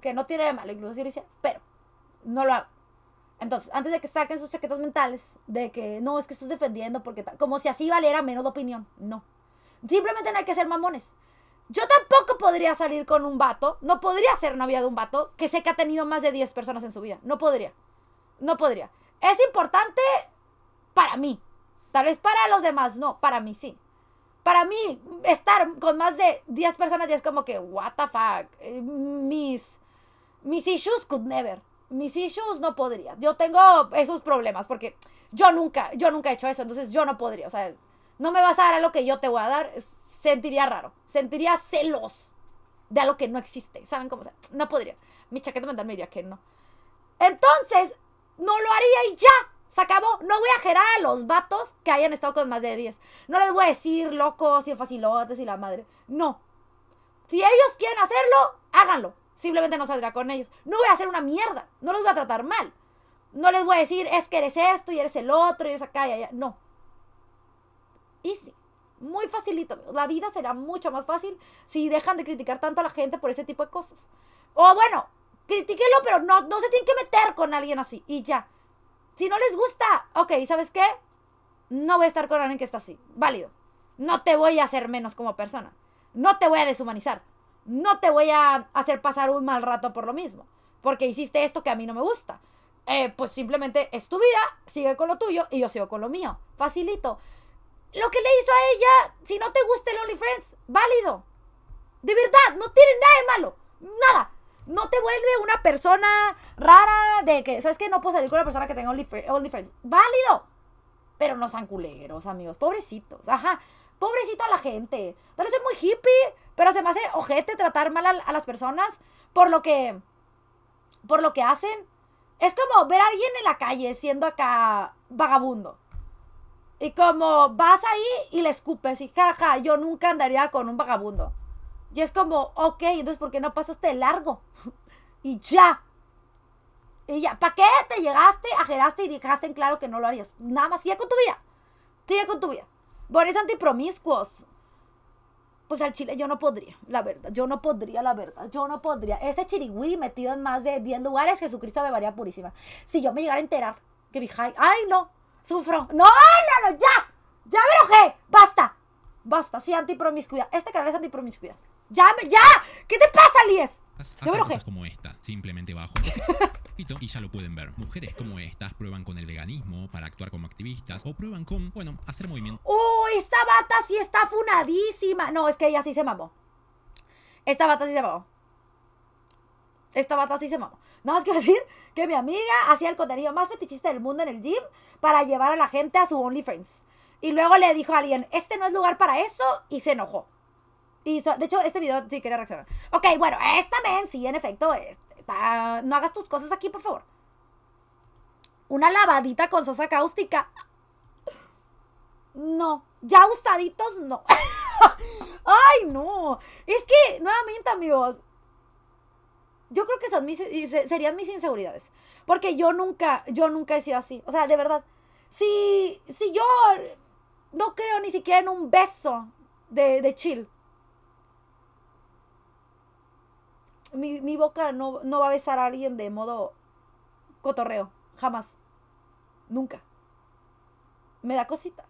Que no tiene de malo incluso si lo hiciera, pero no lo hago. Entonces, antes de que saquen sus chaquetas mentales de que no, es que estás defendiendo porque como si así valiera menos la opinión. No. Simplemente no hay que ser mamones. Yo tampoco podría salir con un vato, no podría ser novia de un vato que sé que ha tenido más de 10 personas en su vida. No podría. No podría. Es importante para mí. Tal vez para los demás, no, para mí sí. Para mí, estar con más de 10 personas es como que, what the fuck, eh, mis, mis issues could never mis issues no podría. Yo tengo esos problemas porque yo nunca, yo nunca he hecho eso, entonces yo no podría. O sea, no me vas a dar a lo que yo te voy a dar. Sentiría raro, sentiría celos de algo que no existe. ¿Saben cómo? no podría. Mi chaqueta mental me diría que no. Entonces, no lo haría y ya. Se acabó. No voy a gerar a los vatos que hayan estado con más de 10. No les voy a decir locos y facilotes y la madre. No. Si ellos quieren hacerlo, háganlo simplemente no saldrá con ellos. No voy a hacer una mierda, no los voy a tratar mal. No les voy a decir, es que eres esto y eres el otro y eres acá y allá. No. Easy. Muy facilito. La vida será mucho más fácil si dejan de criticar tanto a la gente por ese tipo de cosas. O bueno, critíquenlo, pero no, no se tienen que meter con alguien así y ya. Si no les gusta, ok, ¿sabes qué? No voy a estar con alguien que está así. Válido. No te voy a hacer menos como persona. No te voy a deshumanizar no te voy a hacer pasar un mal rato por lo mismo, porque hiciste esto que a mí no me gusta. Eh, pues simplemente es tu vida, sigue con lo tuyo y yo sigo con lo mío. Facilito. Lo que le hizo a ella, si no te gusta el Only Friends válido. De verdad, no tiene nada de malo. Nada. No te vuelve una persona rara de que, ¿sabes qué? No puedo salir con una persona que tenga OnlyFriends. válido. Pero no son culeros, amigos. Pobrecitos. Ajá. Pobrecita la gente. Pero es muy hippie pero se me hace ojete tratar mal a, las personas por lo que. por lo que hacen. Es como ver a alguien en la calle siendo acá vagabundo. Y como vas ahí y le escupes y jaja, yo nunca andaría con un vagabundo. Y es como, ok, entonces ¿por qué no pasaste largo? <laughs> y ya. Y ya, ¿para qué te llegaste, ajeraste y dejaste en claro que no lo harías? Nada más, sigue con tu vida. Sigue con tu vida. Boris antipromiscuos pues al chile yo no podría, la verdad, yo no podría, la verdad, yo no podría. Ese chirigüí metido en más de 10 lugares, Jesucristo me varía Purísima. Si yo me llegara a enterar que mi hija, ay no, sufro. No, no, no, ya, ya me enojé, basta, basta, sí, antipromiscuidad. Este canal es antipromiscuidad. Ya, ya, ¿qué te pasa, Lies? Hacer cosas como esta, simplemente bajo. <laughs> y ya lo pueden ver. Mujeres como estas prueban con el veganismo para actuar como activistas o prueban con, bueno, hacer movimiento. ¡Oh, esta bata sí está funadísima! No, es que ella sí se mamó. Esta bata sí se mamó. Esta bata sí se mamó. Nada más que decir que mi amiga hacía el contenido más fetichista del mundo en el gym para llevar a la gente a su OnlyFans Y luego le dijo a alguien, este no es lugar para eso, y se enojó de hecho, este video sí quería reaccionar. Ok, bueno, esta men, sí, en efecto, no hagas tus cosas aquí, por favor. Una lavadita con sosa cáustica. No, ya usaditos, no. <laughs> Ay, no. Es que, nuevamente, amigos, yo creo que son serían mis inseguridades. Porque yo nunca, yo nunca he sido así. O sea, de verdad. Si, si yo no creo ni siquiera en un beso de, de chill. mi, boca no, va a besar a alguien de modo cotorreo, jamás, nunca. Me da cosita.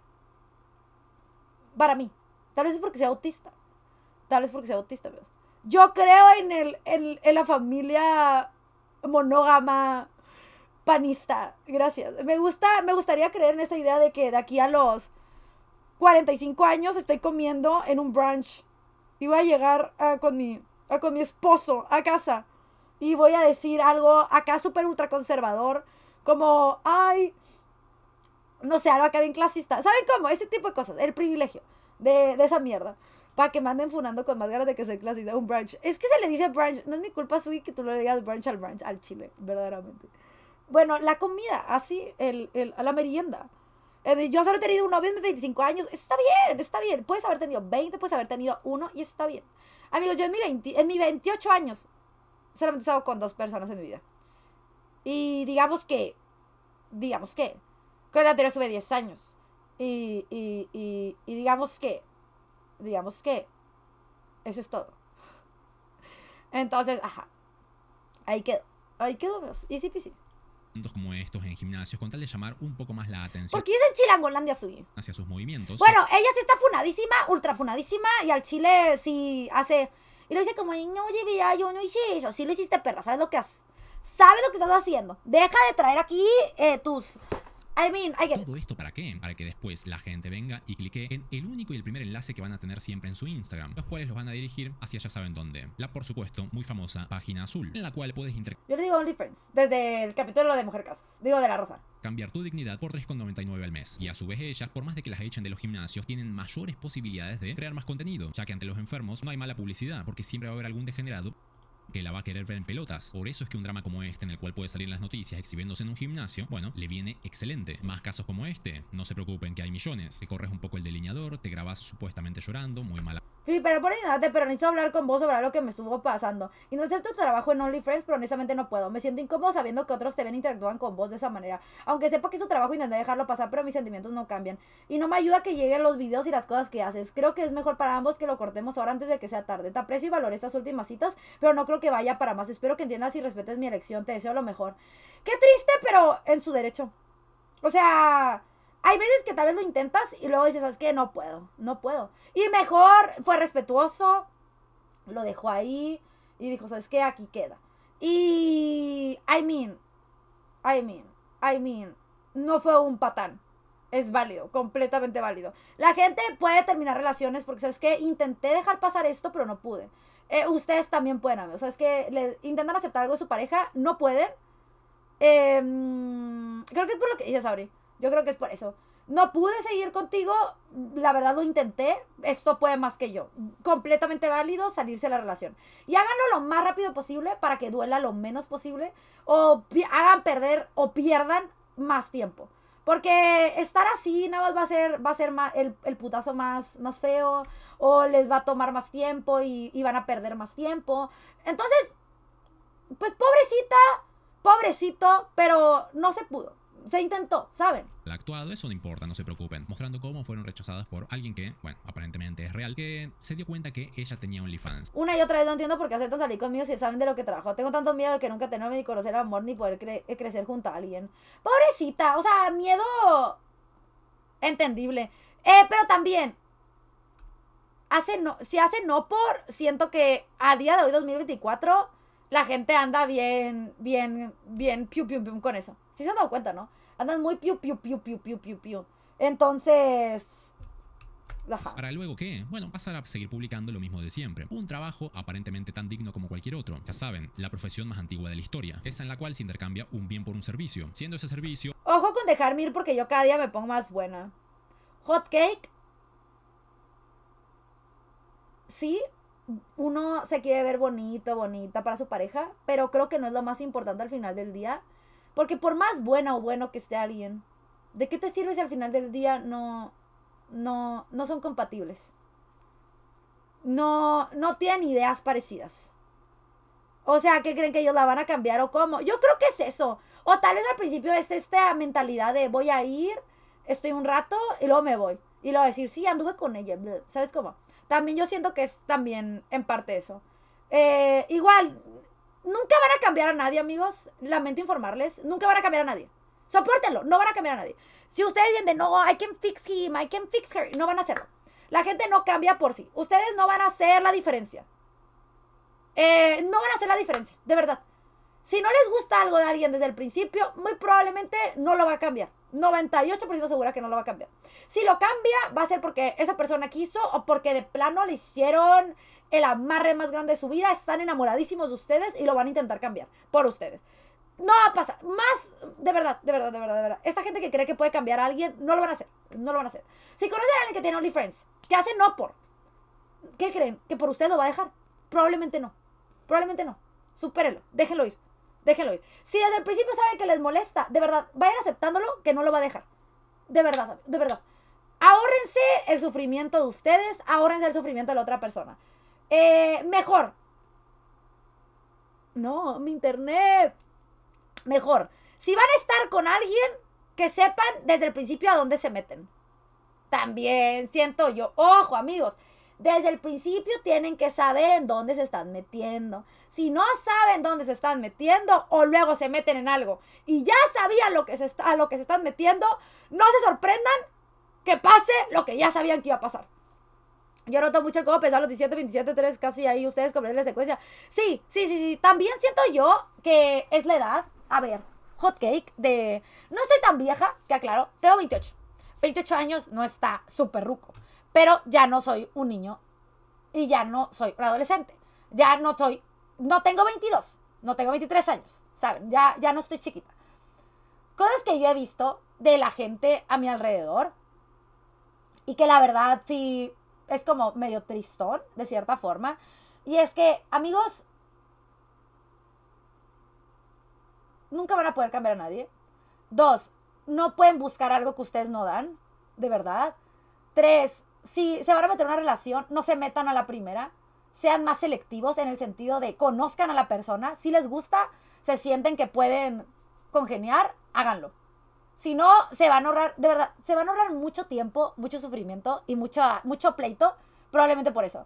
Para mí. Tal vez es porque sea autista. Tal vez porque sea autista. Yo creo en, el, la familia monógama panista. Gracias. Me gusta, me gustaría creer en esa idea de que de aquí a los 45 años estoy comiendo en un brunch. Y a llegar ah, con mi a con mi esposo a casa y voy a decir algo acá súper ultra conservador, como, ay, no sé, algo acá bien clasista. ¿Saben cómo? Ese tipo de cosas, el privilegio de, de esa mierda. Para que me anden funando con más ganas de que sea clasista, un brunch. Es que se le dice brunch, no es mi culpa, Sui, que tú le digas brunch al brunch, al chile, verdaderamente. Bueno, la comida, así, el, el, la merienda. Eh, yo solo he tenido un bien de 25 años. Está bien, está bien. Puedes haber tenido 20, puedes haber tenido uno y está bien. Amigos, yo en mi, mi 28 años solamente he estado con dos personas en mi vida. Y digamos que, digamos que, con la anterior sube 10 años. Y, y, y, digamos que, digamos que, eso es todo. <laughs> Entonces, ajá. Ahí quedó. Ahí quedó, amigos. Easy peasy como estos en gimnasios con tal de llamar un poco más la atención. Porque es en Chilangolandia suyo. Hacia sus movimientos. Bueno, ella sí está funadísima, ultra funadísima y al chile sí hace... Y le dice como, no, yo no hice eso. Sí lo hiciste, perra, ¿sabes lo que haces? ¿Sabes lo que estás haciendo? Deja de traer aquí eh, tus ¿Todo esto para qué? Para que después la gente venga y clique en el único y el primer enlace que van a tener siempre en su Instagram, los cuales los van a dirigir hacia ya saben dónde. La, por supuesto, muy famosa página azul, en la cual puedes intercambiar... Yo le digo difference desde el capítulo de Mujer Casas. digo de La Rosa cambiar tu dignidad por 3,99 al mes. Y a su vez ellas, por más de que las echen de los gimnasios, tienen mayores posibilidades de crear más contenido, ya que ante los enfermos no hay mala publicidad, porque siempre va a haber algún degenerado que la va a querer ver en pelotas. Por eso es que un drama como este, en el cual puede salir las noticias exhibiéndose en un gimnasio, bueno, le viene excelente. Más casos como este, no se preocupen que hay millones. Te corres un poco el delineador, te grabas supuestamente llorando, muy mala Sí, pero por pero necesito hablar con vos sobre lo que me estuvo pasando. Y no tu trabajo en OnlyFriends, pero honestamente no puedo. Me siento incómodo sabiendo que otros te ven interactúan con vos de esa manera. Aunque sepa que es tu trabajo, intenté dejarlo pasar, pero mis sentimientos no cambian. Y no me ayuda que lleguen los videos y las cosas que haces. Creo que es mejor para ambos que lo cortemos ahora antes de que sea tarde. Te aprecio y valoré estas últimas citas, pero no creo que vaya para más. Espero que entiendas y respetes mi elección. Te deseo lo mejor. Qué triste, pero en su derecho. O sea, hay veces que tal vez lo intentas y luego dices, ¿sabes qué? No puedo, no puedo. Y mejor fue respetuoso, lo dejó ahí y dijo, ¿sabes qué? Aquí queda. Y, I mean, I mean, I mean, no fue un patán. Es válido, completamente válido. La gente puede terminar relaciones porque, ¿sabes qué? Intenté dejar pasar esto, pero no pude. Eh, ustedes también pueden, O sea, es que intentan aceptar algo de su pareja, no pueden. Em, creo que es por lo que ya Sabri. Yo creo que es por eso. No pude seguir contigo, la verdad lo intenté, esto puede más que yo. Completamente válido salirse de la relación. Y háganlo lo más rápido posible para que duela lo menos posible o hagan perder o pierdan más tiempo. Porque estar así nada más va a ser, va a ser más, el, putazo más, más feo o les va a tomar más tiempo y van a perder más tiempo. Entonces, pues pobrecita, pobrecito, pero no se pudo se intentó, ¿saben? La actuado, eso no importa, no se preocupen. Mostrando cómo fueron rechazadas por alguien que, bueno, aparentemente es real, que se dio cuenta que ella tenía OnlyFans. Una y otra vez no entiendo por qué aceptan salir conmigo si saben de lo que trabajo. Tengo tanto miedo de que nunca tenerme ni conocer amor ni poder eh, crecer junto a alguien. Pobrecita, o sea, miedo entendible. Eh, pero también, hace no, si hace no por, siento que a día de hoy, 2024 la gente anda bien, bien, bien piu piu piu con eso. Si sí se han dado cuenta, ¿no? Andan muy piu piu piu piu piu piu piu. Entonces, ¿Para luego qué? Bueno, pasar a seguir publicando lo mismo de siempre. Un trabajo aparentemente tan digno como cualquier otro. Ya saben, la profesión más antigua de la historia. Esa en la cual se intercambia un bien por un servicio. Siendo ese servicio... Ojo con dejarme ir porque yo cada día me pongo más buena. Hotcake. Sí, uno se quiere ver bonito, bonita para su pareja, pero creo que no es lo más importante al final del día. Porque por más buena o bueno que esté alguien, ¿de qué te sirve si al final del día no, no, no son compatibles? No, no tienen ideas parecidas. O sea, ¿qué creen que ellos la van a cambiar o cómo? Yo creo que es eso. O tal vez al principio es esta mentalidad de voy a ir, estoy un rato y luego me voy. Y luego decir, sí, anduve con ella. ¿Sabes cómo? También yo siento que es también en parte eso. Eh, igual, nunca van a cambiar a nadie, amigos. Lamento informarles, nunca van a cambiar a nadie. Sopórtenlo, no van a cambiar a nadie. Si ustedes dicen de no, hay can fix him, I can fix her, no van a hacerlo. La gente no cambia por sí. Ustedes no van a hacer la diferencia. Eh, no van a hacer la diferencia, de verdad. Si no les gusta algo de alguien desde el principio, muy probablemente no lo va a cambiar. 98% segura que no lo va a cambiar. Si lo cambia, va a ser porque esa persona quiso o porque de plano le hicieron el amarre más grande de su vida, están enamoradísimos de ustedes y lo van a intentar cambiar por ustedes. No va a pasar. Más, de verdad, de verdad, de verdad, de verdad. Esta gente que cree que puede cambiar a alguien, no lo van a hacer. No lo van a hacer. Si conoces a alguien que tiene OnlyFriends, que hace no por, ¿qué creen? ¿Que por usted lo va a dejar? Probablemente no. Probablemente no. Supérelo, déjelo ir déjenlo ir. Si desde el principio saben que les molesta, de verdad, vayan aceptándolo que no lo va a dejar. De verdad, de verdad. Ahórrense el sufrimiento de ustedes, ahórrense el sufrimiento de la otra persona. Eh, mejor. No, mi internet. Mejor. Si van a estar con alguien, que sepan desde el principio a dónde se meten. También siento yo, ojo amigos, desde el principio tienen que saber en dónde se están metiendo si no saben dónde se están metiendo o luego se meten en algo y ya sabían lo que se está, lo que se están metiendo, no se sorprendan que pase lo que ya sabían que iba a pasar. Yo noto mucho el cómo pensar los 17, 27, 3, casi ahí ustedes comprenden la secuencia. Sí, sí, sí, sí. También siento yo que es la edad. A ver, cake, de. No estoy tan vieja, que aclaro, tengo 28. 28 años no está súper ruco. Pero ya no soy un niño y ya no soy adolescente. Ya no soy no tengo 22, no tengo 23 años, ¿saben? Ya, ya no estoy chiquita. Cosas que yo he visto de la gente a mi alrededor y que la verdad sí es como medio tristón, de cierta forma. Y es que, amigos, nunca van a poder cambiar a nadie. Dos, no pueden buscar algo que ustedes no dan, de verdad. Tres, si se van a meter en una relación, no se metan a la primera sean más selectivos en el sentido de conozcan a la persona, si les gusta, se sienten que pueden congeniar, háganlo. Si no, se van a ahorrar, de verdad, se van a ahorrar mucho tiempo, mucho sufrimiento y mucho, mucho pleito, probablemente por eso.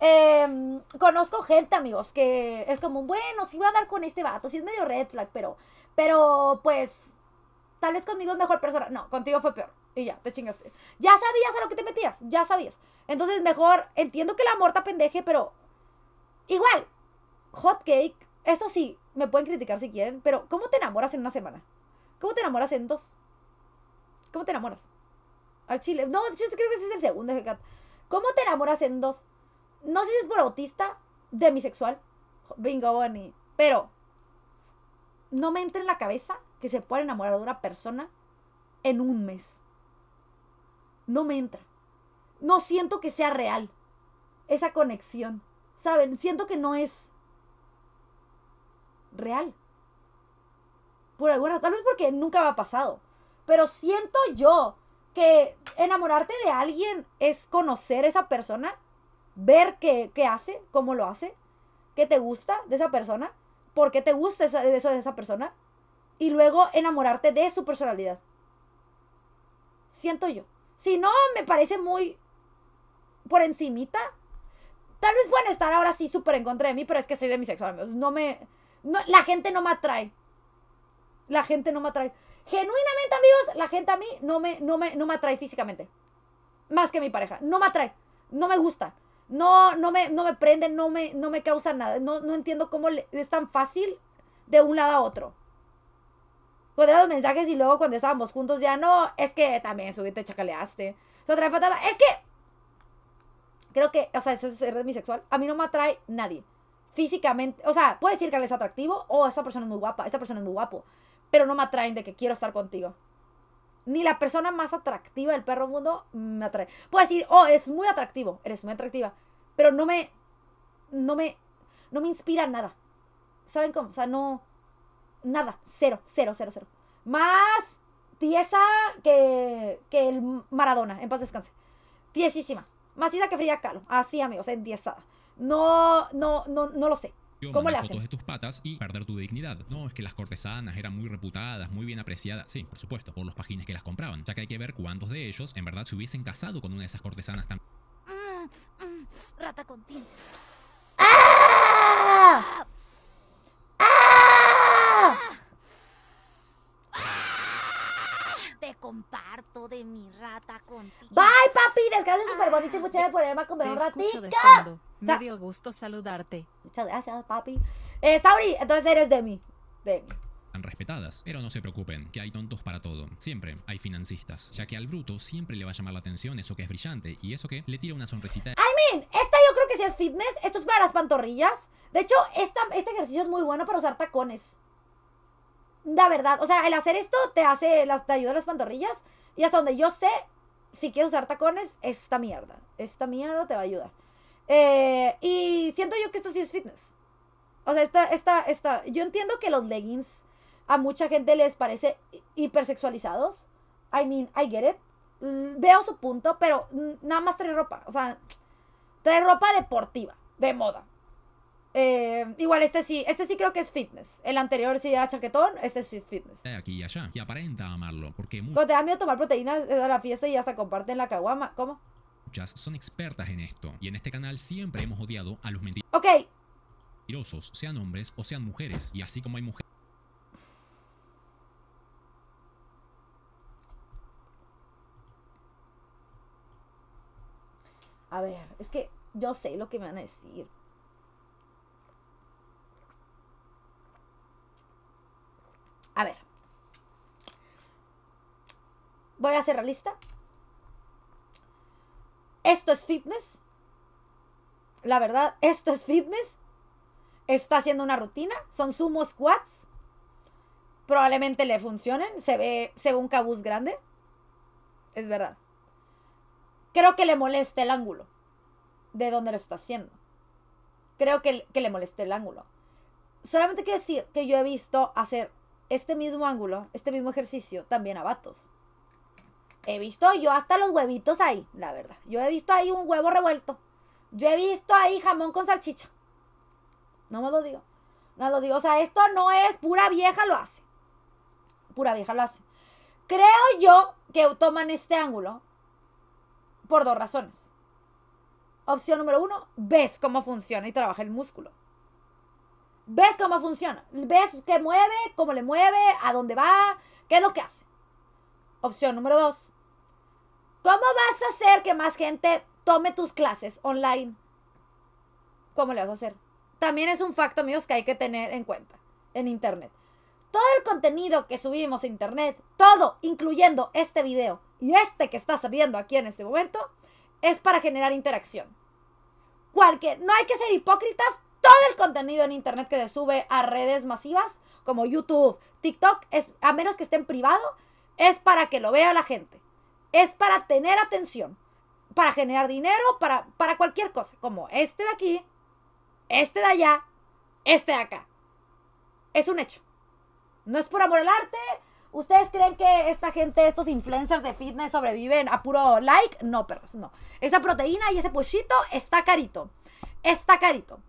Em, conozco gente, amigos, que es como, bueno, sí voy a dar con este vato, sí es medio red flag, pero, pero pues, tal vez conmigo es mejor persona. No, contigo fue peor. Y ya, te chingaste. Ya sabías a lo que te metías, ya sabías. Entonces, mejor, entiendo que la morta pendeje, pero igual, hot cake, eso sí, me pueden criticar si quieren, pero ¿cómo te enamoras en una semana? ¿Cómo te enamoras en dos? ¿Cómo te enamoras? Al chile. No, yo creo que ese es el segundo, ¿Cómo te enamoras en dos? No sé si es por autista, demisexual, bingo, Bonnie, pero no me entra en la cabeza que se pueda enamorar de una persona en un mes. No me entra no siento que sea real esa conexión. ¿Saben? Siento que no es real. Por alguna, tal vez porque nunca me ha pasado. Pero siento yo que enamorarte de alguien es conocer a esa persona, ver qué, hace, cómo lo hace, qué te gusta de esa persona, por qué te gusta eso de esa persona, y luego enamorarte de su personalidad. Siento yo. Si no, me parece muy por encimita. Tal vez pueden estar ahora sí súper en contra de mí, pero es que soy de sexo, amigos. No me... No, la gente no me atrae. La gente no me atrae. Genuinamente, amigos, la gente a mí no me, no me, no me atrae físicamente. Más que mi pareja. No me atrae. No me gusta. No, no me, no me prende, no me, no me causa nada. No, entiendo cómo es tan fácil de un lado a otro. Podrá pues mensajes y luego cuando estábamos juntos ya no, es que también subiste, chacaleaste. otra es que Creo que, o sea, eso es ser bisexual. A mí no me atrae nadie. Físicamente, o sea, puedo decir que él es atractivo o oh, esta persona es muy guapa, esta persona es muy guapo, pero no me atraen de que quiero estar contigo. Ni la persona más atractiva del perro mundo me atrae. Puedo decir, oh, eres muy atractivo, eres muy atractiva, pero no me, no me, no me inspira nada. ¿Saben cómo? O sea, no, nada, cero, cero, cero, cero. Más tiesa que, que el Maradona, en paz descanse. Tiesísima maciza que fría Kahlo. Así, amigos, endiesada. No, no, no, no lo sé. ¿Cómo le fotos de tus patas y perder tu dignidad. No, es que las cortesanas eran muy reputadas, muy bien apreciadas, sí, por supuesto, por los páginas que las compraban, ya que hay que ver cuántos de ellos en verdad se hubiesen casado con una de esas cortesanas tan... Mm, mm, rata con ¡Ah! ¡Ah! te comparto de mi rata contigo. Bye, papi. Descansen súper bonito y muchas gracias por con comido un ratito. Me dio gusto saludarte. Muchas gracias, papi. Eh, Sauri, entonces eres de mí. Ven respetadas. Pero no se preocupen, que hay tontos para todo. Siempre hay financistas, ya que al bruto siempre le va a llamar la atención eso que es brillante y eso que le tira una sonrisita. I mean, esta yo creo que sí es fitness, esto es para las pantorrillas. De hecho, este ejercicio es muy bueno para usar tacones la verdad, o sea, el hacer esto te hace, te ayuda a las pantorrillas. Y hasta donde yo sé, si quieres usar tacones, esta mierda. Esta mierda te va a ayudar. Eh, y siento yo que esto sí es fitness. O sea, esta, esta, esta. Yo entiendo que los leggings a mucha gente les parece hipersexualizados. I mean, I get it. Mm, veo su punto, pero nada más trae ropa. O sea, trae ropa deportiva, de moda. Eh, igual este sí, este sí creo que es fitness. El anterior sí era chaquetón, este sí es fitness. Eh, aquí y allá, y aparenta amarlo, porque... te da miedo tomar proteínas eh, a la fiesta y hasta comparten la caguama, ¿cómo? Muchas son expertas en esto, y en este canal siempre hemos odiado a los mentirosos. Ok. Mentirosos, sean hombres o sean mujeres, y así como hay mujeres... A ver, es que yo sé lo que me van a decir. A ver. Voy a ser realista. Esto es fitness. La verdad, esto es fitness. Está haciendo una rutina. Son sumo squats. Probablemente le funcionen. Se ve, se un cabuz grande. Es verdad. Creo que le moleste el ángulo de dónde lo está haciendo. Creo que, que le moleste el ángulo. Solamente quiero decir que yo he visto hacer este mismo ángulo, este mismo ejercicio, también a vatos. He visto yo hasta los huevitos ahí, la verdad. Yo he visto ahí un huevo revuelto. Yo he visto ahí jamón con salchicha. No me lo digo. No lo digo. O sea, esto no es pura vieja lo hace. Pura vieja lo hace. Creo yo que toman este ángulo por dos razones. Opción número uno, ves cómo funciona y trabaja el músculo ves cómo funciona, ves qué mueve, cómo le mueve, a dónde va, qué es lo que hace. Opción número dos, ¿cómo vas a hacer que más gente tome tus clases online? ¿Cómo le vas a hacer? También es un facto, amigos, que hay que tener en cuenta en Internet. Todo el contenido que subimos a Internet, todo, incluyendo este video y este que estás viendo aquí en este momento, es para generar interacción. Cualquier, no hay que ser hipócritas, todo el contenido en internet que se sube a redes masivas como YouTube, TikTok, es, a menos que esté en privado, es para que lo vea la gente. Es para tener atención, para generar dinero, para, para cualquier cosa, como este de aquí, este de allá, este de acá. Es un hecho. No es por amor al arte. ¿Ustedes creen que esta gente, estos influencers de fitness sobreviven a puro like? No, perros, no. Esa proteína y ese pollito está carito. Está carito.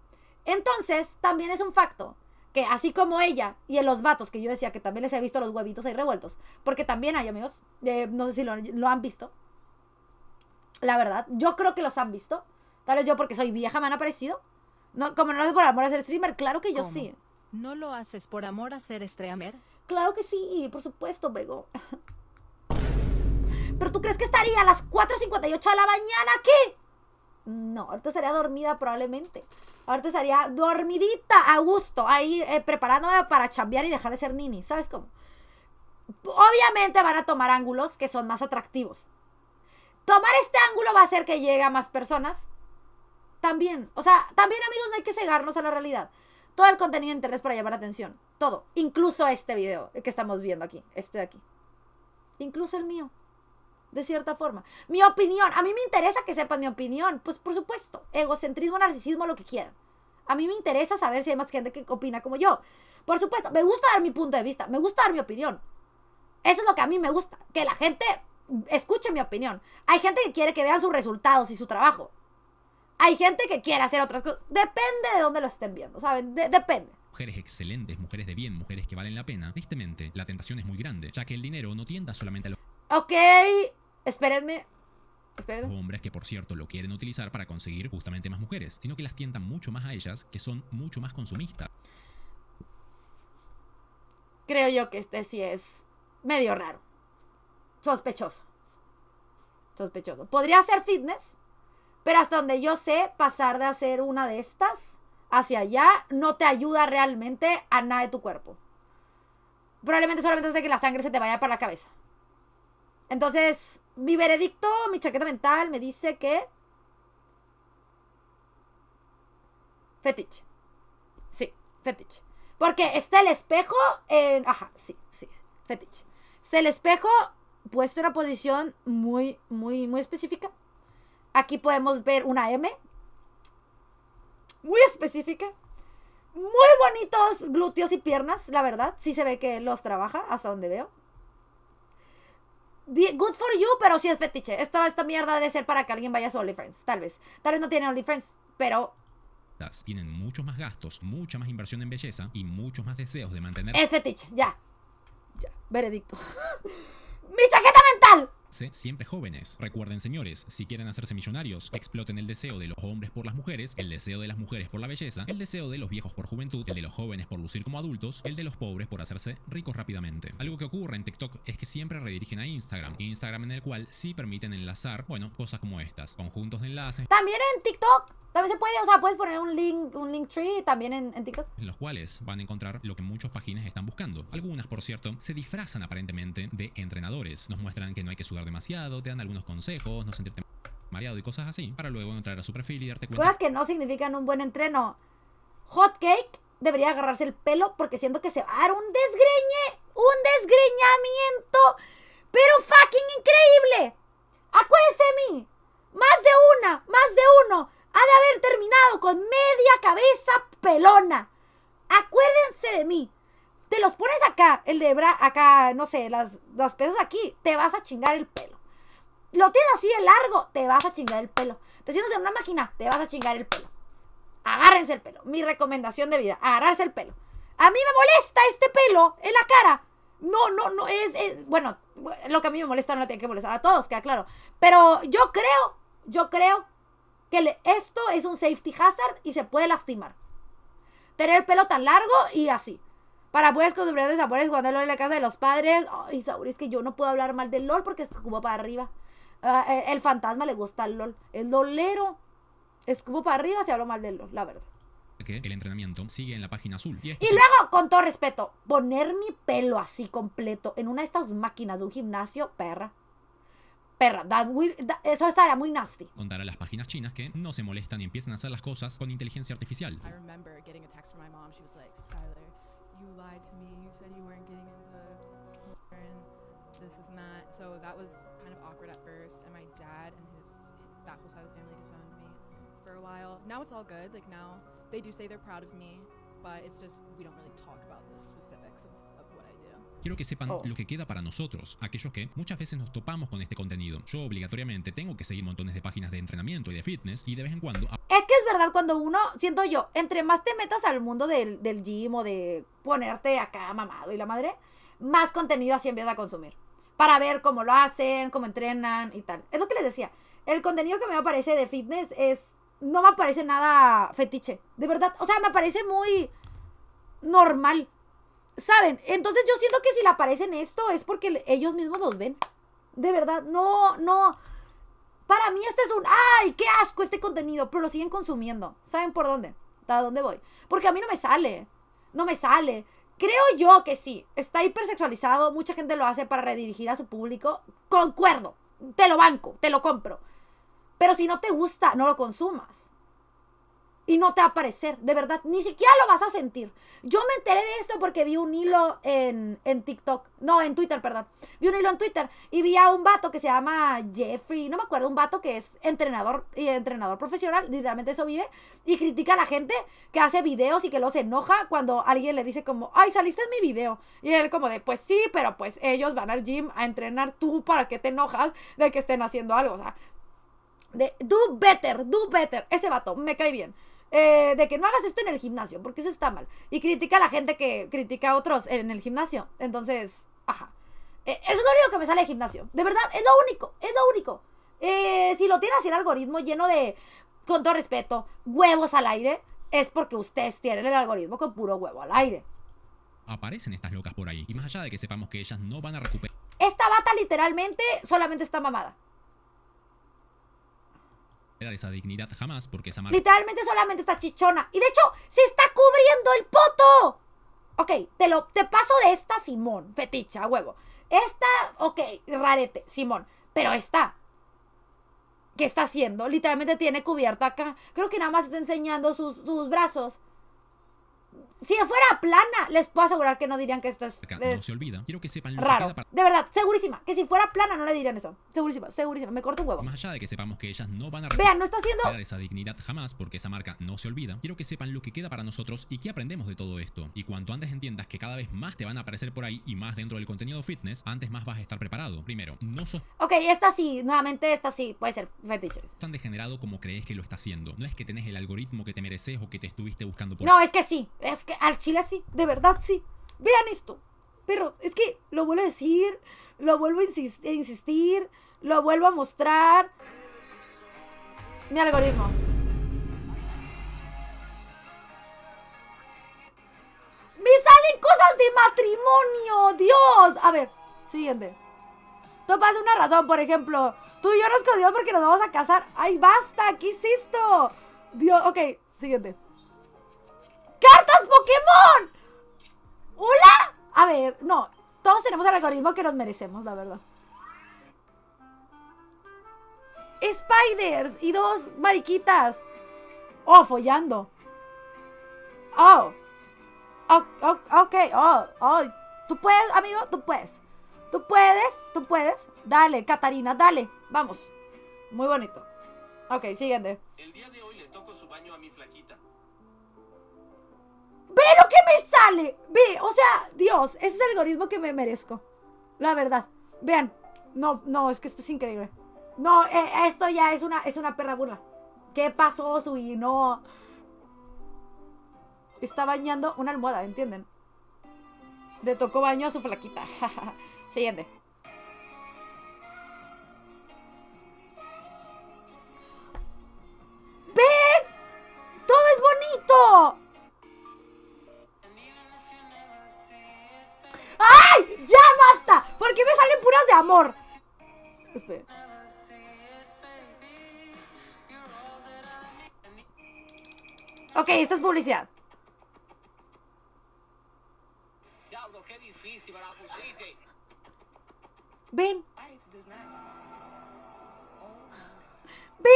Entonces, también es un facto que así como ella y en los vatos, que yo decía que también les he visto los huevitos ahí revueltos, porque también hay amigos, eh, no sé si lo, han visto, la verdad, yo creo que los han visto, tal vez yo porque soy vieja me han aparecido, no, como no lo haces por amor a ser streamer, claro que yo sí. ¿No lo haces por amor a ser streamer? Claro que sí, por supuesto, Bego. <laughs> ¿Pero tú crees que estaría a las 4.58 de la mañana aquí? No, ahorita estaría dormida probablemente. Ahorita estaría dormidita, a gusto, ahí eh, preparándome para chambear y dejar de ser nini. ¿Sabes cómo? Obviamente van a tomar ángulos que son más atractivos. Tomar este ángulo va a hacer que llegue a más personas. También. O sea, también, amigos, no hay que cegarnos a la realidad. Todo el contenido en internet es para llamar atención. Todo. Incluso este video que estamos viendo aquí. Este de aquí. Incluso el mío de cierta forma. Mi opinión, a mí me interesa que sepan mi opinión, pues por supuesto, egocentrismo, narcisismo, lo que quieran. A mí me interesa saber si hay más gente que opina como yo. Por supuesto, me gusta dar mi punto de vista, me gusta dar mi opinión. Eso es lo que a mí me gusta, que la gente escuche mi opinión. Hay gente que quiere que vean sus resultados y su trabajo. Hay gente que quiere hacer otras cosas. Depende de dónde lo estén viendo, ¿saben? depende mujeres excelentes, mujeres de bien, mujeres que valen la pena, tristemente, la tentación es muy grande, ya que el dinero no tienda solamente a los... Ok, Espérenme. Espérenme. Hombres que, por cierto, lo quieren utilizar para conseguir justamente más mujeres, sino que las tientan mucho más a ellas, que son mucho más consumistas. Creo yo que este sí es medio raro. Sospechoso. Sospechoso. Podría ser fitness, pero hasta donde yo sé, pasar de hacer una de estas hacia allá no te ayuda realmente a nada de tu cuerpo. Probablemente solamente hace que la sangre se te vaya para la cabeza. Entonces, mi veredicto, mi chaqueta mental me dice que... Fetich. Sí, fetich. Porque está el espejo en... Ajá, sí, sí, fetich. Está el espejo puesto en una posición muy, muy, muy específica. Aquí podemos ver una M. Muy específica. Muy bonitos glúteos y piernas, la verdad. Sí se ve que los trabaja hasta donde veo. Good for you, pero sí es fetiche. Esta, esta mierda debe ser para que alguien vaya a su OnlyFans. tal vez. Tal vez no tiene OnlyFans, pero tienen muchos más gastos, mucha más inversión en belleza y muchos más deseos de mantener. Es fetiche ya. ya. Veredicto. <laughs> ¡Mi chaqueta mental! siempre jóvenes. Recuerden señores, si quieren hacerse millonarios, exploten el deseo de los hombres por las mujeres, el deseo de las mujeres por la belleza, el deseo de los viejos por juventud, el de los jóvenes por lucir como adultos, el de los pobres por hacerse ricos rápidamente. Algo que ocurre en TikTok es que siempre redirigen a Instagram, Instagram en el cual sí permiten enlazar, bueno, cosas como estas, conjuntos de enlaces. También en TikTok también se puede, o sea, puedes poner un link, un link tree también en, TikTok. En los cuales van a encontrar lo que muchas páginas están buscando. Algunas, por cierto, se disfrazan aparentemente de entrenadores. Nos muestran que no hay que sudar demasiado, te dan algunos consejos, no sentirte mareado y cosas así, para luego entrar a su perfil y darte cuenta. Cosas que no significan un buen entreno. Hotcake debería agarrarse el pelo porque siento que se va a dar un desgreñe, un desgreñamiento, pero fucking increíble. Acuérdense de mí, más de una, más de uno, ha de haber terminado con media cabeza pelona. Acuérdense de mí. Te los pones acá, el de bra, acá, no sé, las, las pesas aquí, te vas a chingar el pelo. Lo tienes así de largo, te vas a chingar el pelo. Te sientes en una máquina, te vas a chingar el pelo. Agárrense el pelo. Mi recomendación de vida, agarrarse el pelo. A mí me molesta este pelo en la cara. No, no, no, es, es, bueno, lo que a mí me molesta no tiene que molestar a todos, queda claro. Pero yo creo, yo creo que esto es un safety hazard y se puede lastimar. Tener el pelo tan largo y así. Para puedes consumir de sabores jugando LOL en la casa de los padres. Ay, Saúl, es que yo no puedo hablar mal del LOL porque escupo para arriba. Ah, el, fantasma le gusta el LOL. El dolero Escupo para arriba si hablo mal del LOL, la verdad. Que el entrenamiento sigue en la página azul. Y, luego, con todo respeto, poner mi pelo así completo en una de estas máquinas de un gimnasio, perra perra. eso estará muy nasty. Contar a las páginas chinas que no se molestan y empiezan a hacer las cosas con inteligencia artificial you lied to me. You said you weren't getting into and this is not. So that was kind of awkward at first. And my dad and his that whole side of the family disowned me for a while. Now it's all good. Like now they do say they're proud of me, but it's just we don't really talk about the specifics of, what I do. Quiero que sepan oh. lo que queda para nosotros, aquellos que muchas veces nos topamos con este contenido. Yo obligatoriamente tengo que seguir montones de páginas de entrenamiento y de fitness y de vez en cuando verdad, cuando uno, siento yo, entre más te metas al mundo del, del gym o de ponerte acá mamado y la madre, más contenido así empiezas a consumir. Para ver cómo lo hacen, cómo entrenan y tal. Es lo que les decía. El contenido que me aparece de fitness es. No me aparece nada fetiche. De verdad. O sea, me parece muy normal. ¿Saben? Entonces yo siento que si le aparecen esto es porque ellos mismos los ven. De verdad. No, no. Para mí esto es un, ay, qué asco este contenido, pero lo siguen consumiendo. ¿Saben por dónde? ¿A dónde voy? Porque a mí no me sale, no me sale. Creo yo que sí, está hipersexualizado, mucha gente lo hace para redirigir a su público. Concuerdo, te lo banco, te lo compro. Pero si no te gusta, no lo consumas y no te va a aparecer, de verdad, ni siquiera lo vas a sentir. Yo me enteré de esto porque vi un hilo en, TikTok, no, en Twitter, perdón. Vi un hilo en Twitter y vi a un vato que se llama Jeffrey, no me acuerdo, un vato que es entrenador y entrenador profesional, literalmente eso vive, y critica a la gente que hace videos y que los enoja cuando alguien le dice como, ay, saliste en mi video. Y él como de, pues sí, pero pues ellos van al gym a entrenar tú, ¿para que te enojas de que estén haciendo algo? O sea, de, do better, do better. Ese vato, me cae bien. Eh, de que no hagas esto en el gimnasio, porque eso está mal. Y critica a la gente que critica a otros en el gimnasio. Entonces, ajá. Eh, es lo único que me sale de gimnasio. De verdad, es lo único, es lo único. Eh, si lo tienes así el algoritmo lleno de, con todo respeto, huevos al aire, es porque ustedes tienen el algoritmo con puro huevo al aire. Aparecen estas locas por ahí. Y más allá de que sepamos que ellas no van a recuperar. Esta bata literalmente solamente está mamada esa dignidad jamás porque esa Literalmente solamente está chichona. Y de hecho, se está cubriendo el poto. Ok, te, lo, te paso de esta, Simón. Feticha, huevo. Esta, ok, rarete, Simón. Pero esta. ¿Qué está haciendo? Literalmente tiene cubierta acá. Creo que nada más está enseñando sus, sus brazos. Si fuera plana, les puedo asegurar que no dirían que esto es. no se olvida. Quiero que sepan raro. De verdad, segurísima. Que si fuera plana, no le dirían eso. Segurísima, segurísima. Me corto un huevo. Más allá de que sepamos que ellas no van a. Vean, no está haciendo. Esa dignidad jamás, porque esa marca no se olvida. Quiero que sepan lo que queda para nosotros y qué aprendemos de todo esto. Y cuanto antes entiendas que cada vez más te van a aparecer por ahí y más dentro del contenido fitness, antes más vas a estar preparado. Primero, no sos. Ok, esta sí. Nuevamente, esta sí. Puede ser Tan degenerado como crees que lo está haciendo. No es que tenés el algoritmo que te mereces o que te estuviste buscando por. No, es que sí. Es es que al chile sí, de verdad sí. Vean esto. Pero es que lo vuelvo a decir, lo vuelvo a insistir, lo vuelvo a mostrar. Mi algoritmo. Me salen cosas de matrimonio, Dios. A ver, siguiente. Tú pasas una razón, por ejemplo. Tú y yo nos codiamos porque nos vamos a casar. Ay, basta, ¿qué es Dios, ok, siguiente cartas Pokémon. ¡Hola! A ver, no. Todos tenemos el algoritmo que nos merecemos, la verdad. Spiders y dos mariquitas. Oh, follando. Oh. oh, ok, oh, oh. Tú puedes, amigo, tú puedes. Tú puedes, tú puedes. Dale, Catarina, dale. Vamos. Muy bonito. Ok, siguiente. El día de hoy le toco su baño a mi flaquita es lo que me sale. Ve, o sea, Dios, ese es el algoritmo que me merezco. La verdad. Vean. No, no, es que esto es increíble. No, eh, esto ya es una, es una perra burla. ¿Qué pasó, Y No. Está bañando una almohada, ¿entienden? Le tocó baño a su flaquita. <laughs> Siguiente. esta es publicidad. difícil, Ven. Ve.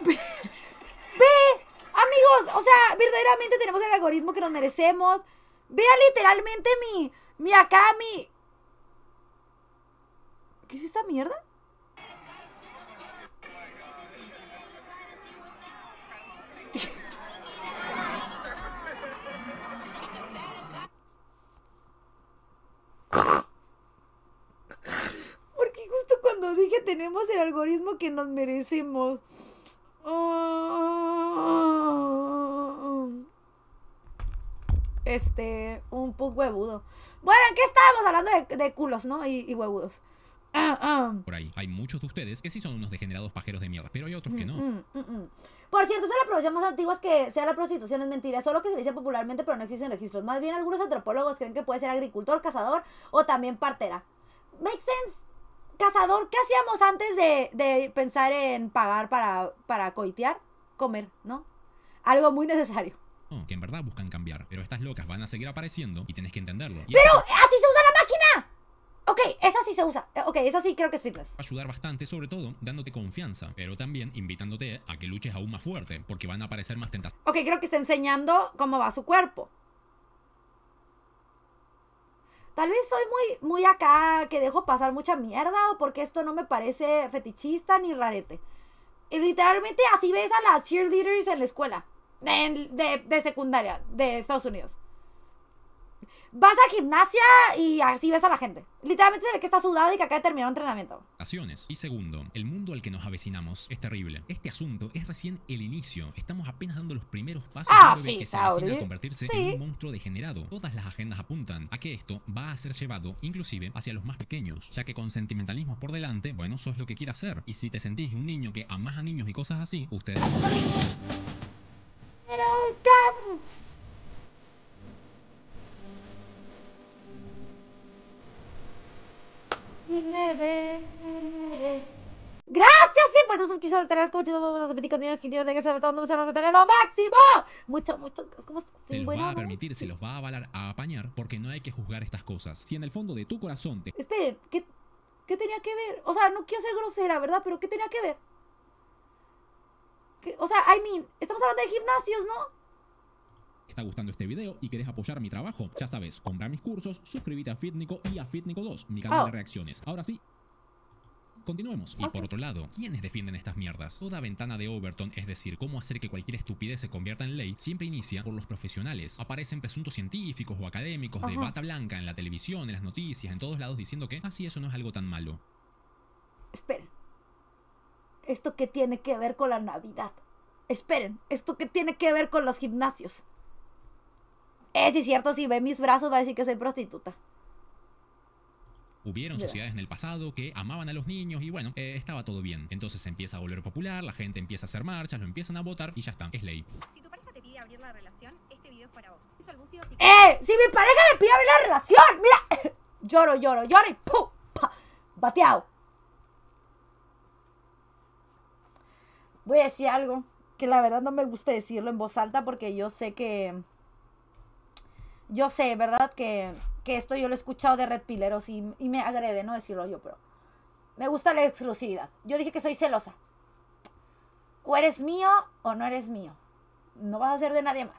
Ve. Amigos, o sea, verdaderamente tenemos el algoritmo que nos merecemos. Vea literalmente mi. Mi acá, mi. ¿Qué es esta mierda? tenemos el algoritmo que nos merecemos. Este, un poco huevudo. Bueno, ¿en qué estábamos hablando de, culos, no? Y, huevudos. Por ahí. Hay muchos de ustedes que sí son unos degenerados pajeros de mierda, pero hay otros que no. Mm, mm, mm, Por cierto, son las profesión más antiguas que sea la prostitución es mentira, solo que se dice popularmente, pero no existen registros. Más bien, algunos antropólogos creen que puede ser agricultor, cazador o también partera. Make sense cazador, ¿qué hacíamos antes de, de pensar en pagar para, para coitear? Comer, ¿no? Algo muy necesario mm, que en verdad buscan cambiar, pero estas locas van a seguir apareciendo y tienes que entenderlo. ¡Pero así se usa la máquina! Ok, esa sí se usa. Eh, ok, esa sí creo que es fitness. Va a ayudar bastante, sobre todo dándote confianza, pero también invitándote a que luches aún más fuerte, porque van a aparecer más tentaciones. Ok, creo que está enseñando cómo va su cuerpo. Tal vez soy muy, muy acá, que dejo pasar mucha mierda, o porque esto no me parece fetichista ni rarete. Y literalmente así ves a las cheerleaders en la escuela, de secundaria, de Estados Unidos vas a gimnasia y así ves a la gente. Literalmente se que está sudado y que acaba de terminar un entrenamiento. Y segundo, el mundo al que nos avecinamos es terrible. Este asunto es recién el inicio. Estamos apenas dando los primeros pasos ah, que se a convertirse en un monstruo degenerado. Todas las agendas apuntan a que esto va a ser llevado inclusive hacia los más pequeños, ya que con sentimentalismo por delante, bueno, eso es lo que quiere hacer. Y si te sentís un niño que amas a niños y cosas así, ustedes... Gracias siempre todos los que solteras, como chido, vamos a que Dios de sobre todo, no se a tener lo máximo. Mucho, mucho, como se los va a permitir, se los va a avalar a apañar, porque no hay que juzgar estas cosas. Si en el fondo de tu corazón te. Esperen, ¿qué, ¿qué tenía que ver? O sea, no quiero ser grosera, ¿verdad? Pero ¿qué tenía que ver? O sea, I mean, estamos hablando de gimnasios, ¿no? está gustando este video y querés apoyar mi trabajo, ya sabes, compra mis cursos, suscríbete a Fitnico y a Fitnico 2, mi canal oh. de reacciones. Ahora sí, Continuemos. Y por otro lado, ¿quiénes defienden estas mierdas? Toda ventana de Overton, es decir, cómo hacer que cualquier estupidez se convierta en ley, siempre inicia por los profesionales. Aparecen presuntos científicos o académicos de bata blanca en la televisión, en las noticias, en todos lados diciendo que así ah, eso no es algo tan malo. Esperen. ¿Esto qué tiene que ver con la Navidad? Esperen, ¿esto qué tiene que ver con los gimnasios? Eh, si es cierto, si ve mis brazos va a decir que soy prostituta. Hubieron sociedades en el pasado que amaban a los niños y bueno, eh, estaba todo bien. Entonces se empieza a volver popular, la gente empieza a hacer marchas, lo empiezan a votar y ya está, es ley. Si tu pareja te pide abrir la relación, este video es para vos. ¡Eh! ¡Si mi pareja me pide abrir la relación! ¡Mira! <laughs> lloro, lloro, lloro y ¡pum! Pa, ¡Bateado! Voy a decir algo que la verdad no me gusta decirlo en voz alta porque yo sé que yo sé, ¿verdad? Que, esto yo lo he escuchado de red pileros y, me agrede no decirlo yo, pero me gusta la exclusividad. Yo dije que soy celosa. O eres mío o no eres mío. No vas a ser de nadie más.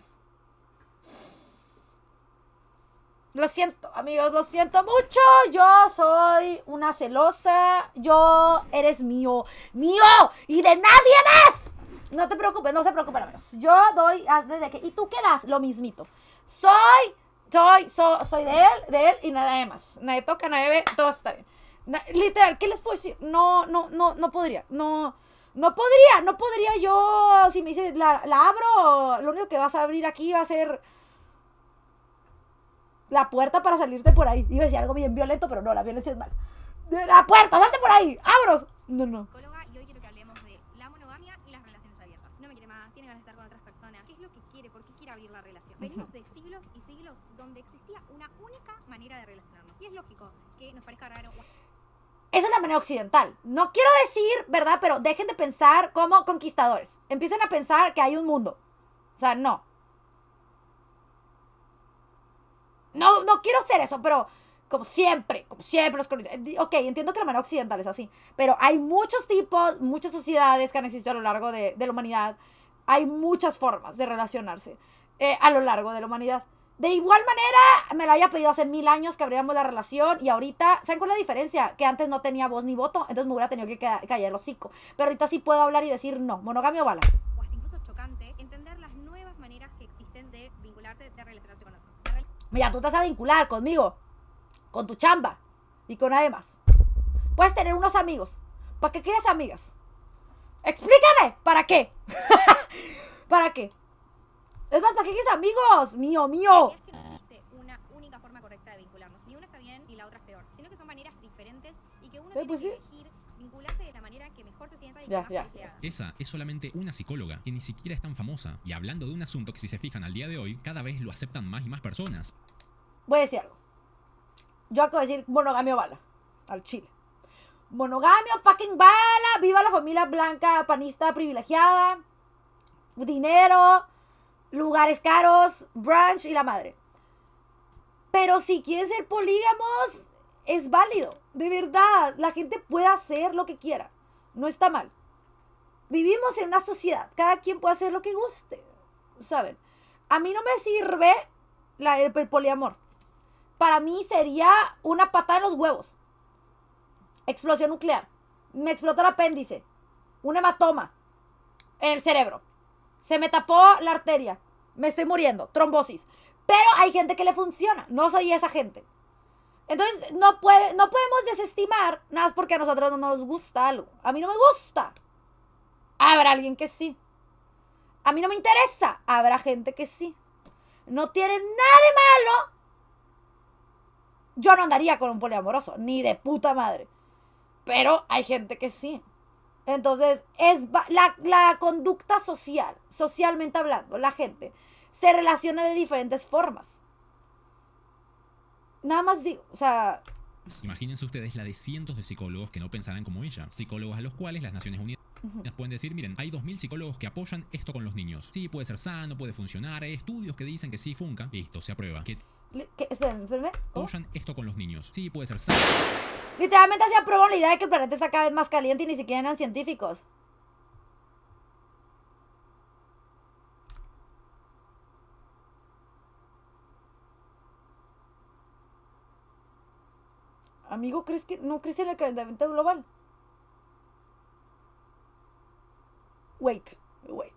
Lo siento, amigos, lo siento mucho. Yo soy una celosa. Yo eres mío, mío y de nadie más. No te preocupes, no se preocupen, amigos. Yo doy ah, desde que y tú quedas lo mismito soy, soy, soy de él, de él y nada de más. Nadie toca, nadie ve, todo está bien. literal, ¿qué les puedo decir? No, no, no, no podría, no. No podría, no podría yo, si me dices, la, la abro, lo único que vas a abrir aquí va a ser la puerta para salirte por ahí. Iba a decir algo bien violento, pero no, la violencia es mala. ¡La puerta! ¡Salte por ahí! abros No, no. No Venimos Esa es la manera occidental. No quiero decir, ¿verdad? Pero dejen de pensar como conquistadores. Empiecen a pensar que hay un mundo. O sea, no. No, no quiero ser eso, pero como siempre, como siempre los eh, Ok, entiendo que la manera occidental es así, pero hay muchos tipos, muchas sociedades que han existido a lo largo de, la humanidad. Hay muchas formas de relacionarse eh, a lo largo de la humanidad. De igual manera, me lo había pedido hace mil años que abriéramos la relación y ahorita, ¿saben cuál es la diferencia? Que antes no tenía voz ni voto, entonces me hubiera tenido que callar el hocico. Pero ahorita sí puedo hablar y decir no, monogamia o bala. chocante entender las nuevas maneras que existen de vincularte, de con Mira, tú te vas a vincular conmigo, con tu chamba y con además. Puedes tener unos amigos. ¿Para qué quieres amigas? Explícame, ¿para qué? <laughs> ¿Para qué? Es más, ¿para qué quieres amigos? Mío, mío. Es que no existe una única forma correcta de vincularnos. Ni una está bien ni la otra es peor. Sino que son maneras diferentes y que uno tiene pues que sí? elegir vincularse de la manera que mejor se sienta y que ya, más ya. Esa es solamente una psicóloga que ni siquiera es tan famosa. Y hablando de un asunto que si se fijan al día de hoy, cada vez lo aceptan más y más personas. Voy a decir algo. Yo acabo de decir monogamia bala. Al chile. Monogamia fucking bala. Viva la familia blanca, panista, privilegiada. Dinero lugares caros, brunch y la madre. Pero si quieren ser polígamos, es válido. De verdad, la gente puede hacer lo que quiera. No está mal. Vivimos en una sociedad. Cada quien puede hacer lo que guste. ¿Saben? A mí no me sirve la, el, el poliamor. Para mí sería una patada en los huevos. Explosión nuclear. Me explota el apéndice. Un hematoma en el cerebro se me tapó la arteria, me estoy muriendo, trombosis. Pero hay gente que le funciona, no soy esa gente. Entonces, no, puede, no podemos desestimar nada porque a nosotros no nos gusta algo. A mí no me gusta. Habrá alguien que sí. A mí no me interesa. Habrá gente que sí. No tiene nada de malo. Yo no andaría con un poliamoroso, ni de puta madre. Pero hay gente que sí. Entonces, es la, la conducta social, socialmente hablando, la gente se relaciona de diferentes formas. Nada más digo, o sea, Imagínense ustedes la de cientos de psicólogos que no pensarán como ella, psicólogos a los cuales las Naciones Unidas <laughs> pueden decir, miren, hay 2.000 psicólogos que apoyan esto con los niños. Sí, puede ser sano, puede funcionar, hay estudios que dicen que sí funca. Listo, se aprueba. ¿Qué? ¿Qué? Apoyan esto con los niños. Sí, puede ser sano. Literalmente se aprobó la idea de que el planeta está cada vez más caliente y ni siquiera eran científicos. Amigo, ¿crees que no ¿crees en el calentamiento global? Wait, wait,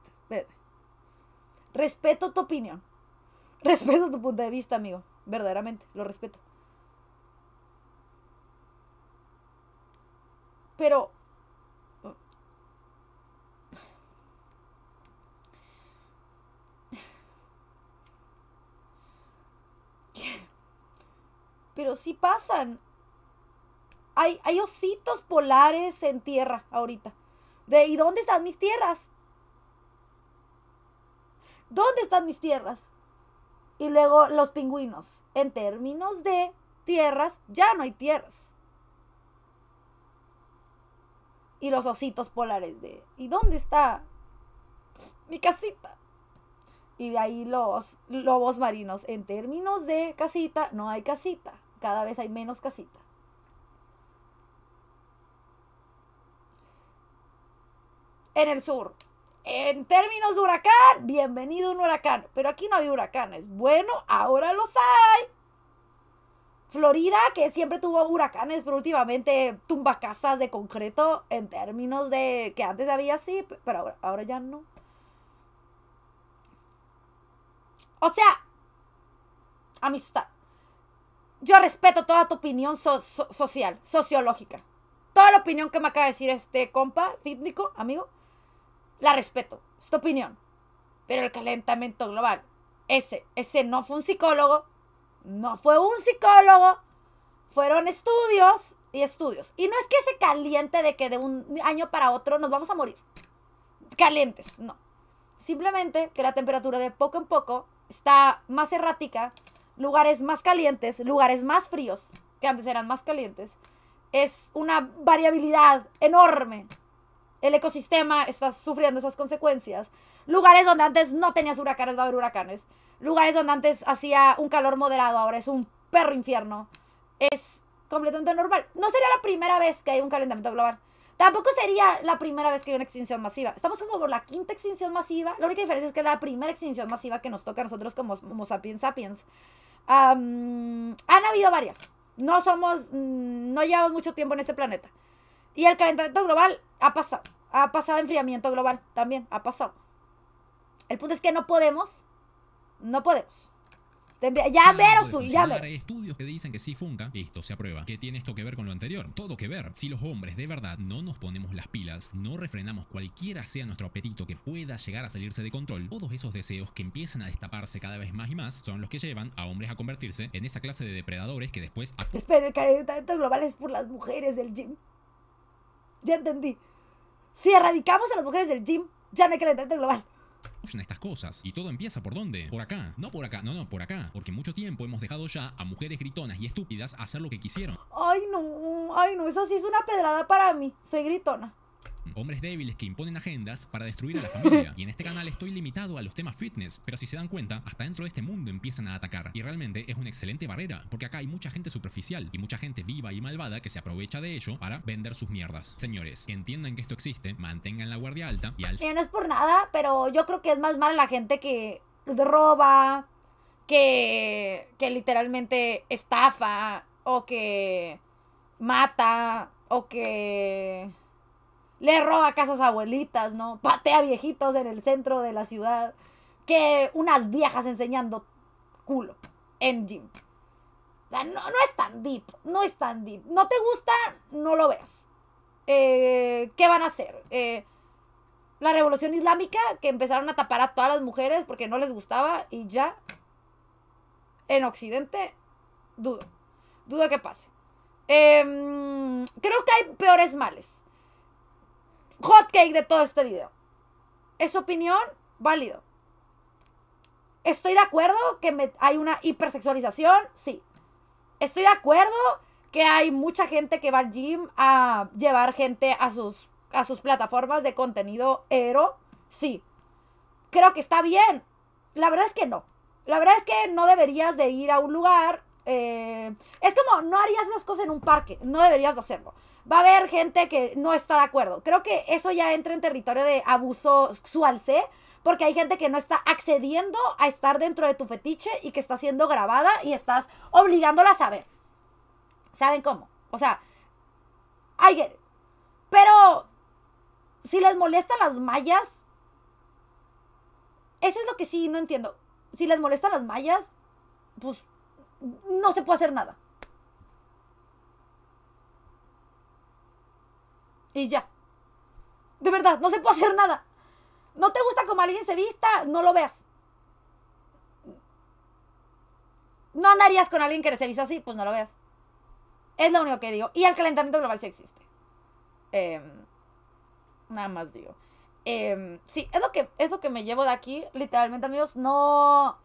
Respeto tu opinión. Respeto tu punto de vista, amigo. Verdaderamente, lo respeto. Pero... <sighs> Pero sí pasan hay, ositos polares en tierra ahorita. De, ¿Y dónde están mis tierras? ¿Dónde están mis tierras? Y luego los pingüinos. En términos de tierras, ya no hay tierras. Y los ositos polares de, ¿y dónde está mi casita? Y de ahí los lobos marinos. En términos de casita, no hay casita. Cada vez hay menos casita. en el sur. En términos de huracán, bienvenido un huracán. Pero aquí no hay huracanes. Bueno, ahora los hay. Florida, que siempre tuvo huracanes, pero últimamente tumba casas de concreto en términos de que antes había así, pero ahora, ya no. O sea, amistad. Yo respeto toda tu opinión social, sociológica. Toda la opinión que me acaba de decir este compa, fítnico, amigo, la respeto, es tu opinión. Pero el calentamiento global, ese, ese no fue un psicólogo, no fue un psicólogo, fueron estudios y estudios. Y no es que se caliente de que de un año para otro nos vamos a morir. Calientes, no. Simplemente que la temperatura de poco en poco está más errática, lugares más calientes, lugares más fríos, que antes eran más calientes. Es una variabilidad enorme el ecosistema está sufriendo esas consecuencias. Lugares donde antes no tenías huracanes, va a haber huracanes. Lugares donde antes hacía un calor moderado, ahora es un perro infierno. Es completamente normal. No sería la primera vez que hay un calentamiento global. Tampoco sería la primera vez que hay una extinción masiva. Estamos como por la quinta extinción masiva. La única diferencia es que es la primera extinción masiva que nos toca a nosotros como Homo sapiens sapiens. han habido varias. No somos, mm, no llevamos mucho tiempo en este planeta. Y el calentamiento global ha pasado. Ha pasado enfriamiento global también. Ha pasado. El punto es que no podemos. No podemos. Ya veros, ya ver. estudios que dicen que sí funca. esto se aprueba. ¿Qué tiene esto que ver con lo anterior? Todo que ver. Si los hombres de verdad no nos ponemos las pilas, no refrenamos cualquiera sea nuestro apetito que pueda llegar a salirse de control, todos esos deseos que empiezan a destaparse cada vez más y más son los que llevan a hombres a convertirse en esa clase de depredadores que después... Espera, el calentamiento global es por las mujeres del gym. Ya entendí. Si erradicamos a las mujeres del gym, ya no hay calentamiento global en estas cosas. Y todo empieza por dónde? Por acá. No por acá, no, no, por acá. Porque mucho tiempo hemos dejado ya a mujeres gritonas y estúpidas hacer lo que quisieron. Ay, no, ay, no, eso sí es una pedrada para mí. Soy gritona hombres débiles que imponen agendas para destruir a la familia. Y en este canal estoy limitado a los temas fitness, pero si se dan cuenta, hasta dentro de este mundo empiezan a atacar. Y realmente es una excelente barrera, porque acá hay mucha gente superficial y mucha gente viva y malvada que se aprovecha de ello para vender sus mierdas. Señores, entiendan que esto existe, mantengan la guardia alta y al... no es por nada, pero yo creo que es más mal la gente que roba, que, que literalmente estafa o que mata o que le roba casas a abuelitas, ¿no? Patea viejitos en el centro de la ciudad. Que unas viejas enseñando culo en gym. O sea, no, no es tan deep, no es tan deep. No te gusta, no lo veas. Eh, ¿Qué van a hacer? Eh, la revolución islámica, que empezaron a tapar a todas las mujeres porque no les gustaba y ya. En Occidente, dudo. Dudo que pase. Em, creo que hay peores males hotcake de todo este video. Es opinión válido. ¿Estoy de acuerdo que hay una hipersexualización? Sí. ¿Estoy de acuerdo que hay mucha gente que va al gym a llevar gente a sus, a sus plataformas de contenido ero? Sí. Creo que está bien. La verdad es que no. La verdad es que no deberías de ir a un lugar eh, es como, no harías esas cosas en un parque, no deberías de hacerlo. Va a haber gente que no está de acuerdo. Creo que eso ya entra en territorio de abuso sexual, Porque hay gente que no está accediendo a estar dentro de tu fetiche y que está siendo grabada y estás obligándola a saber. ¿Saben cómo? O sea, hay Pero si les molestan las mallas, eso es lo que sí no entiendo. Si les molestan las mallas, pues no se puede hacer nada. Y ya. De verdad, no se puede hacer nada. No te gusta como alguien se vista, no lo veas. No andarías con alguien que se vista así, pues no lo veas. Es lo único que digo. Y el calentamiento global sí existe. Em, nada más digo. Em, sí, es lo, que, es lo que me llevo de aquí. Literalmente, amigos, no.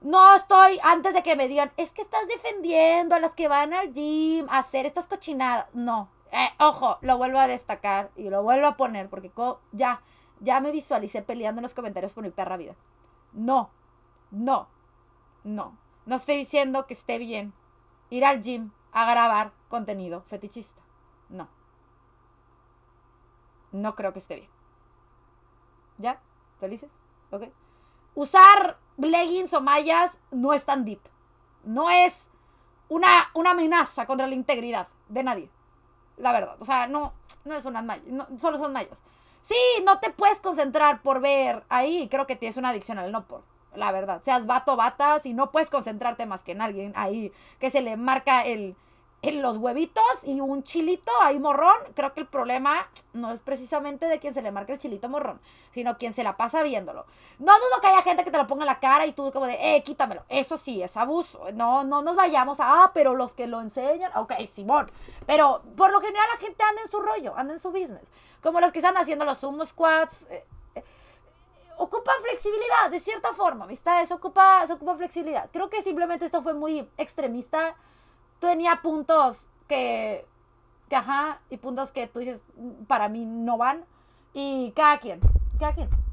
No estoy, antes de que me digan, es que estás defendiendo a las que van al gym a hacer estas cochinadas. No, eh, ojo, lo vuelvo a destacar y lo vuelvo a poner porque ya, ya me visualicé peleando en los comentarios por mi perra vida. No, no, no. No estoy diciendo que esté bien ir al gym a grabar contenido fetichista. No. No creo que esté bien. ¿Ya? ¿Felices? ¿Ok? Usar leggings o mayas no es tan deep. No es una, una amenaza contra la integridad de nadie. La verdad. O sea, no, no es una mallas. No, solo son mayas Sí, no te puedes concentrar por ver ahí. Creo que tienes una adicción al no por. La verdad. Seas vato, batas y no puedes concentrarte más que en alguien ahí que se le marca el, en los huevitos y un chilito ahí morrón, creo que el problema no es precisamente de quien se le marca el chilito morrón, sino quien se la pasa viéndolo. No dudo que haya gente que te lo ponga en la cara y tú como de, eh, quítamelo. Eso sí, es abuso. No, no nos vayamos a, ah, pero los que lo enseñan, ok, Simón. Pero por lo general la gente anda en su rollo, anda en su business. Como los que están haciendo los sumo squats. Eh, eh, ocupan flexibilidad, de cierta forma, amistades, ocupa, se ocupa flexibilidad. Creo que simplemente esto fue muy extremista tenía puntos que, que, ajá, y puntos que tú dices, mm, para mí no van. Y cada quien, cada quien.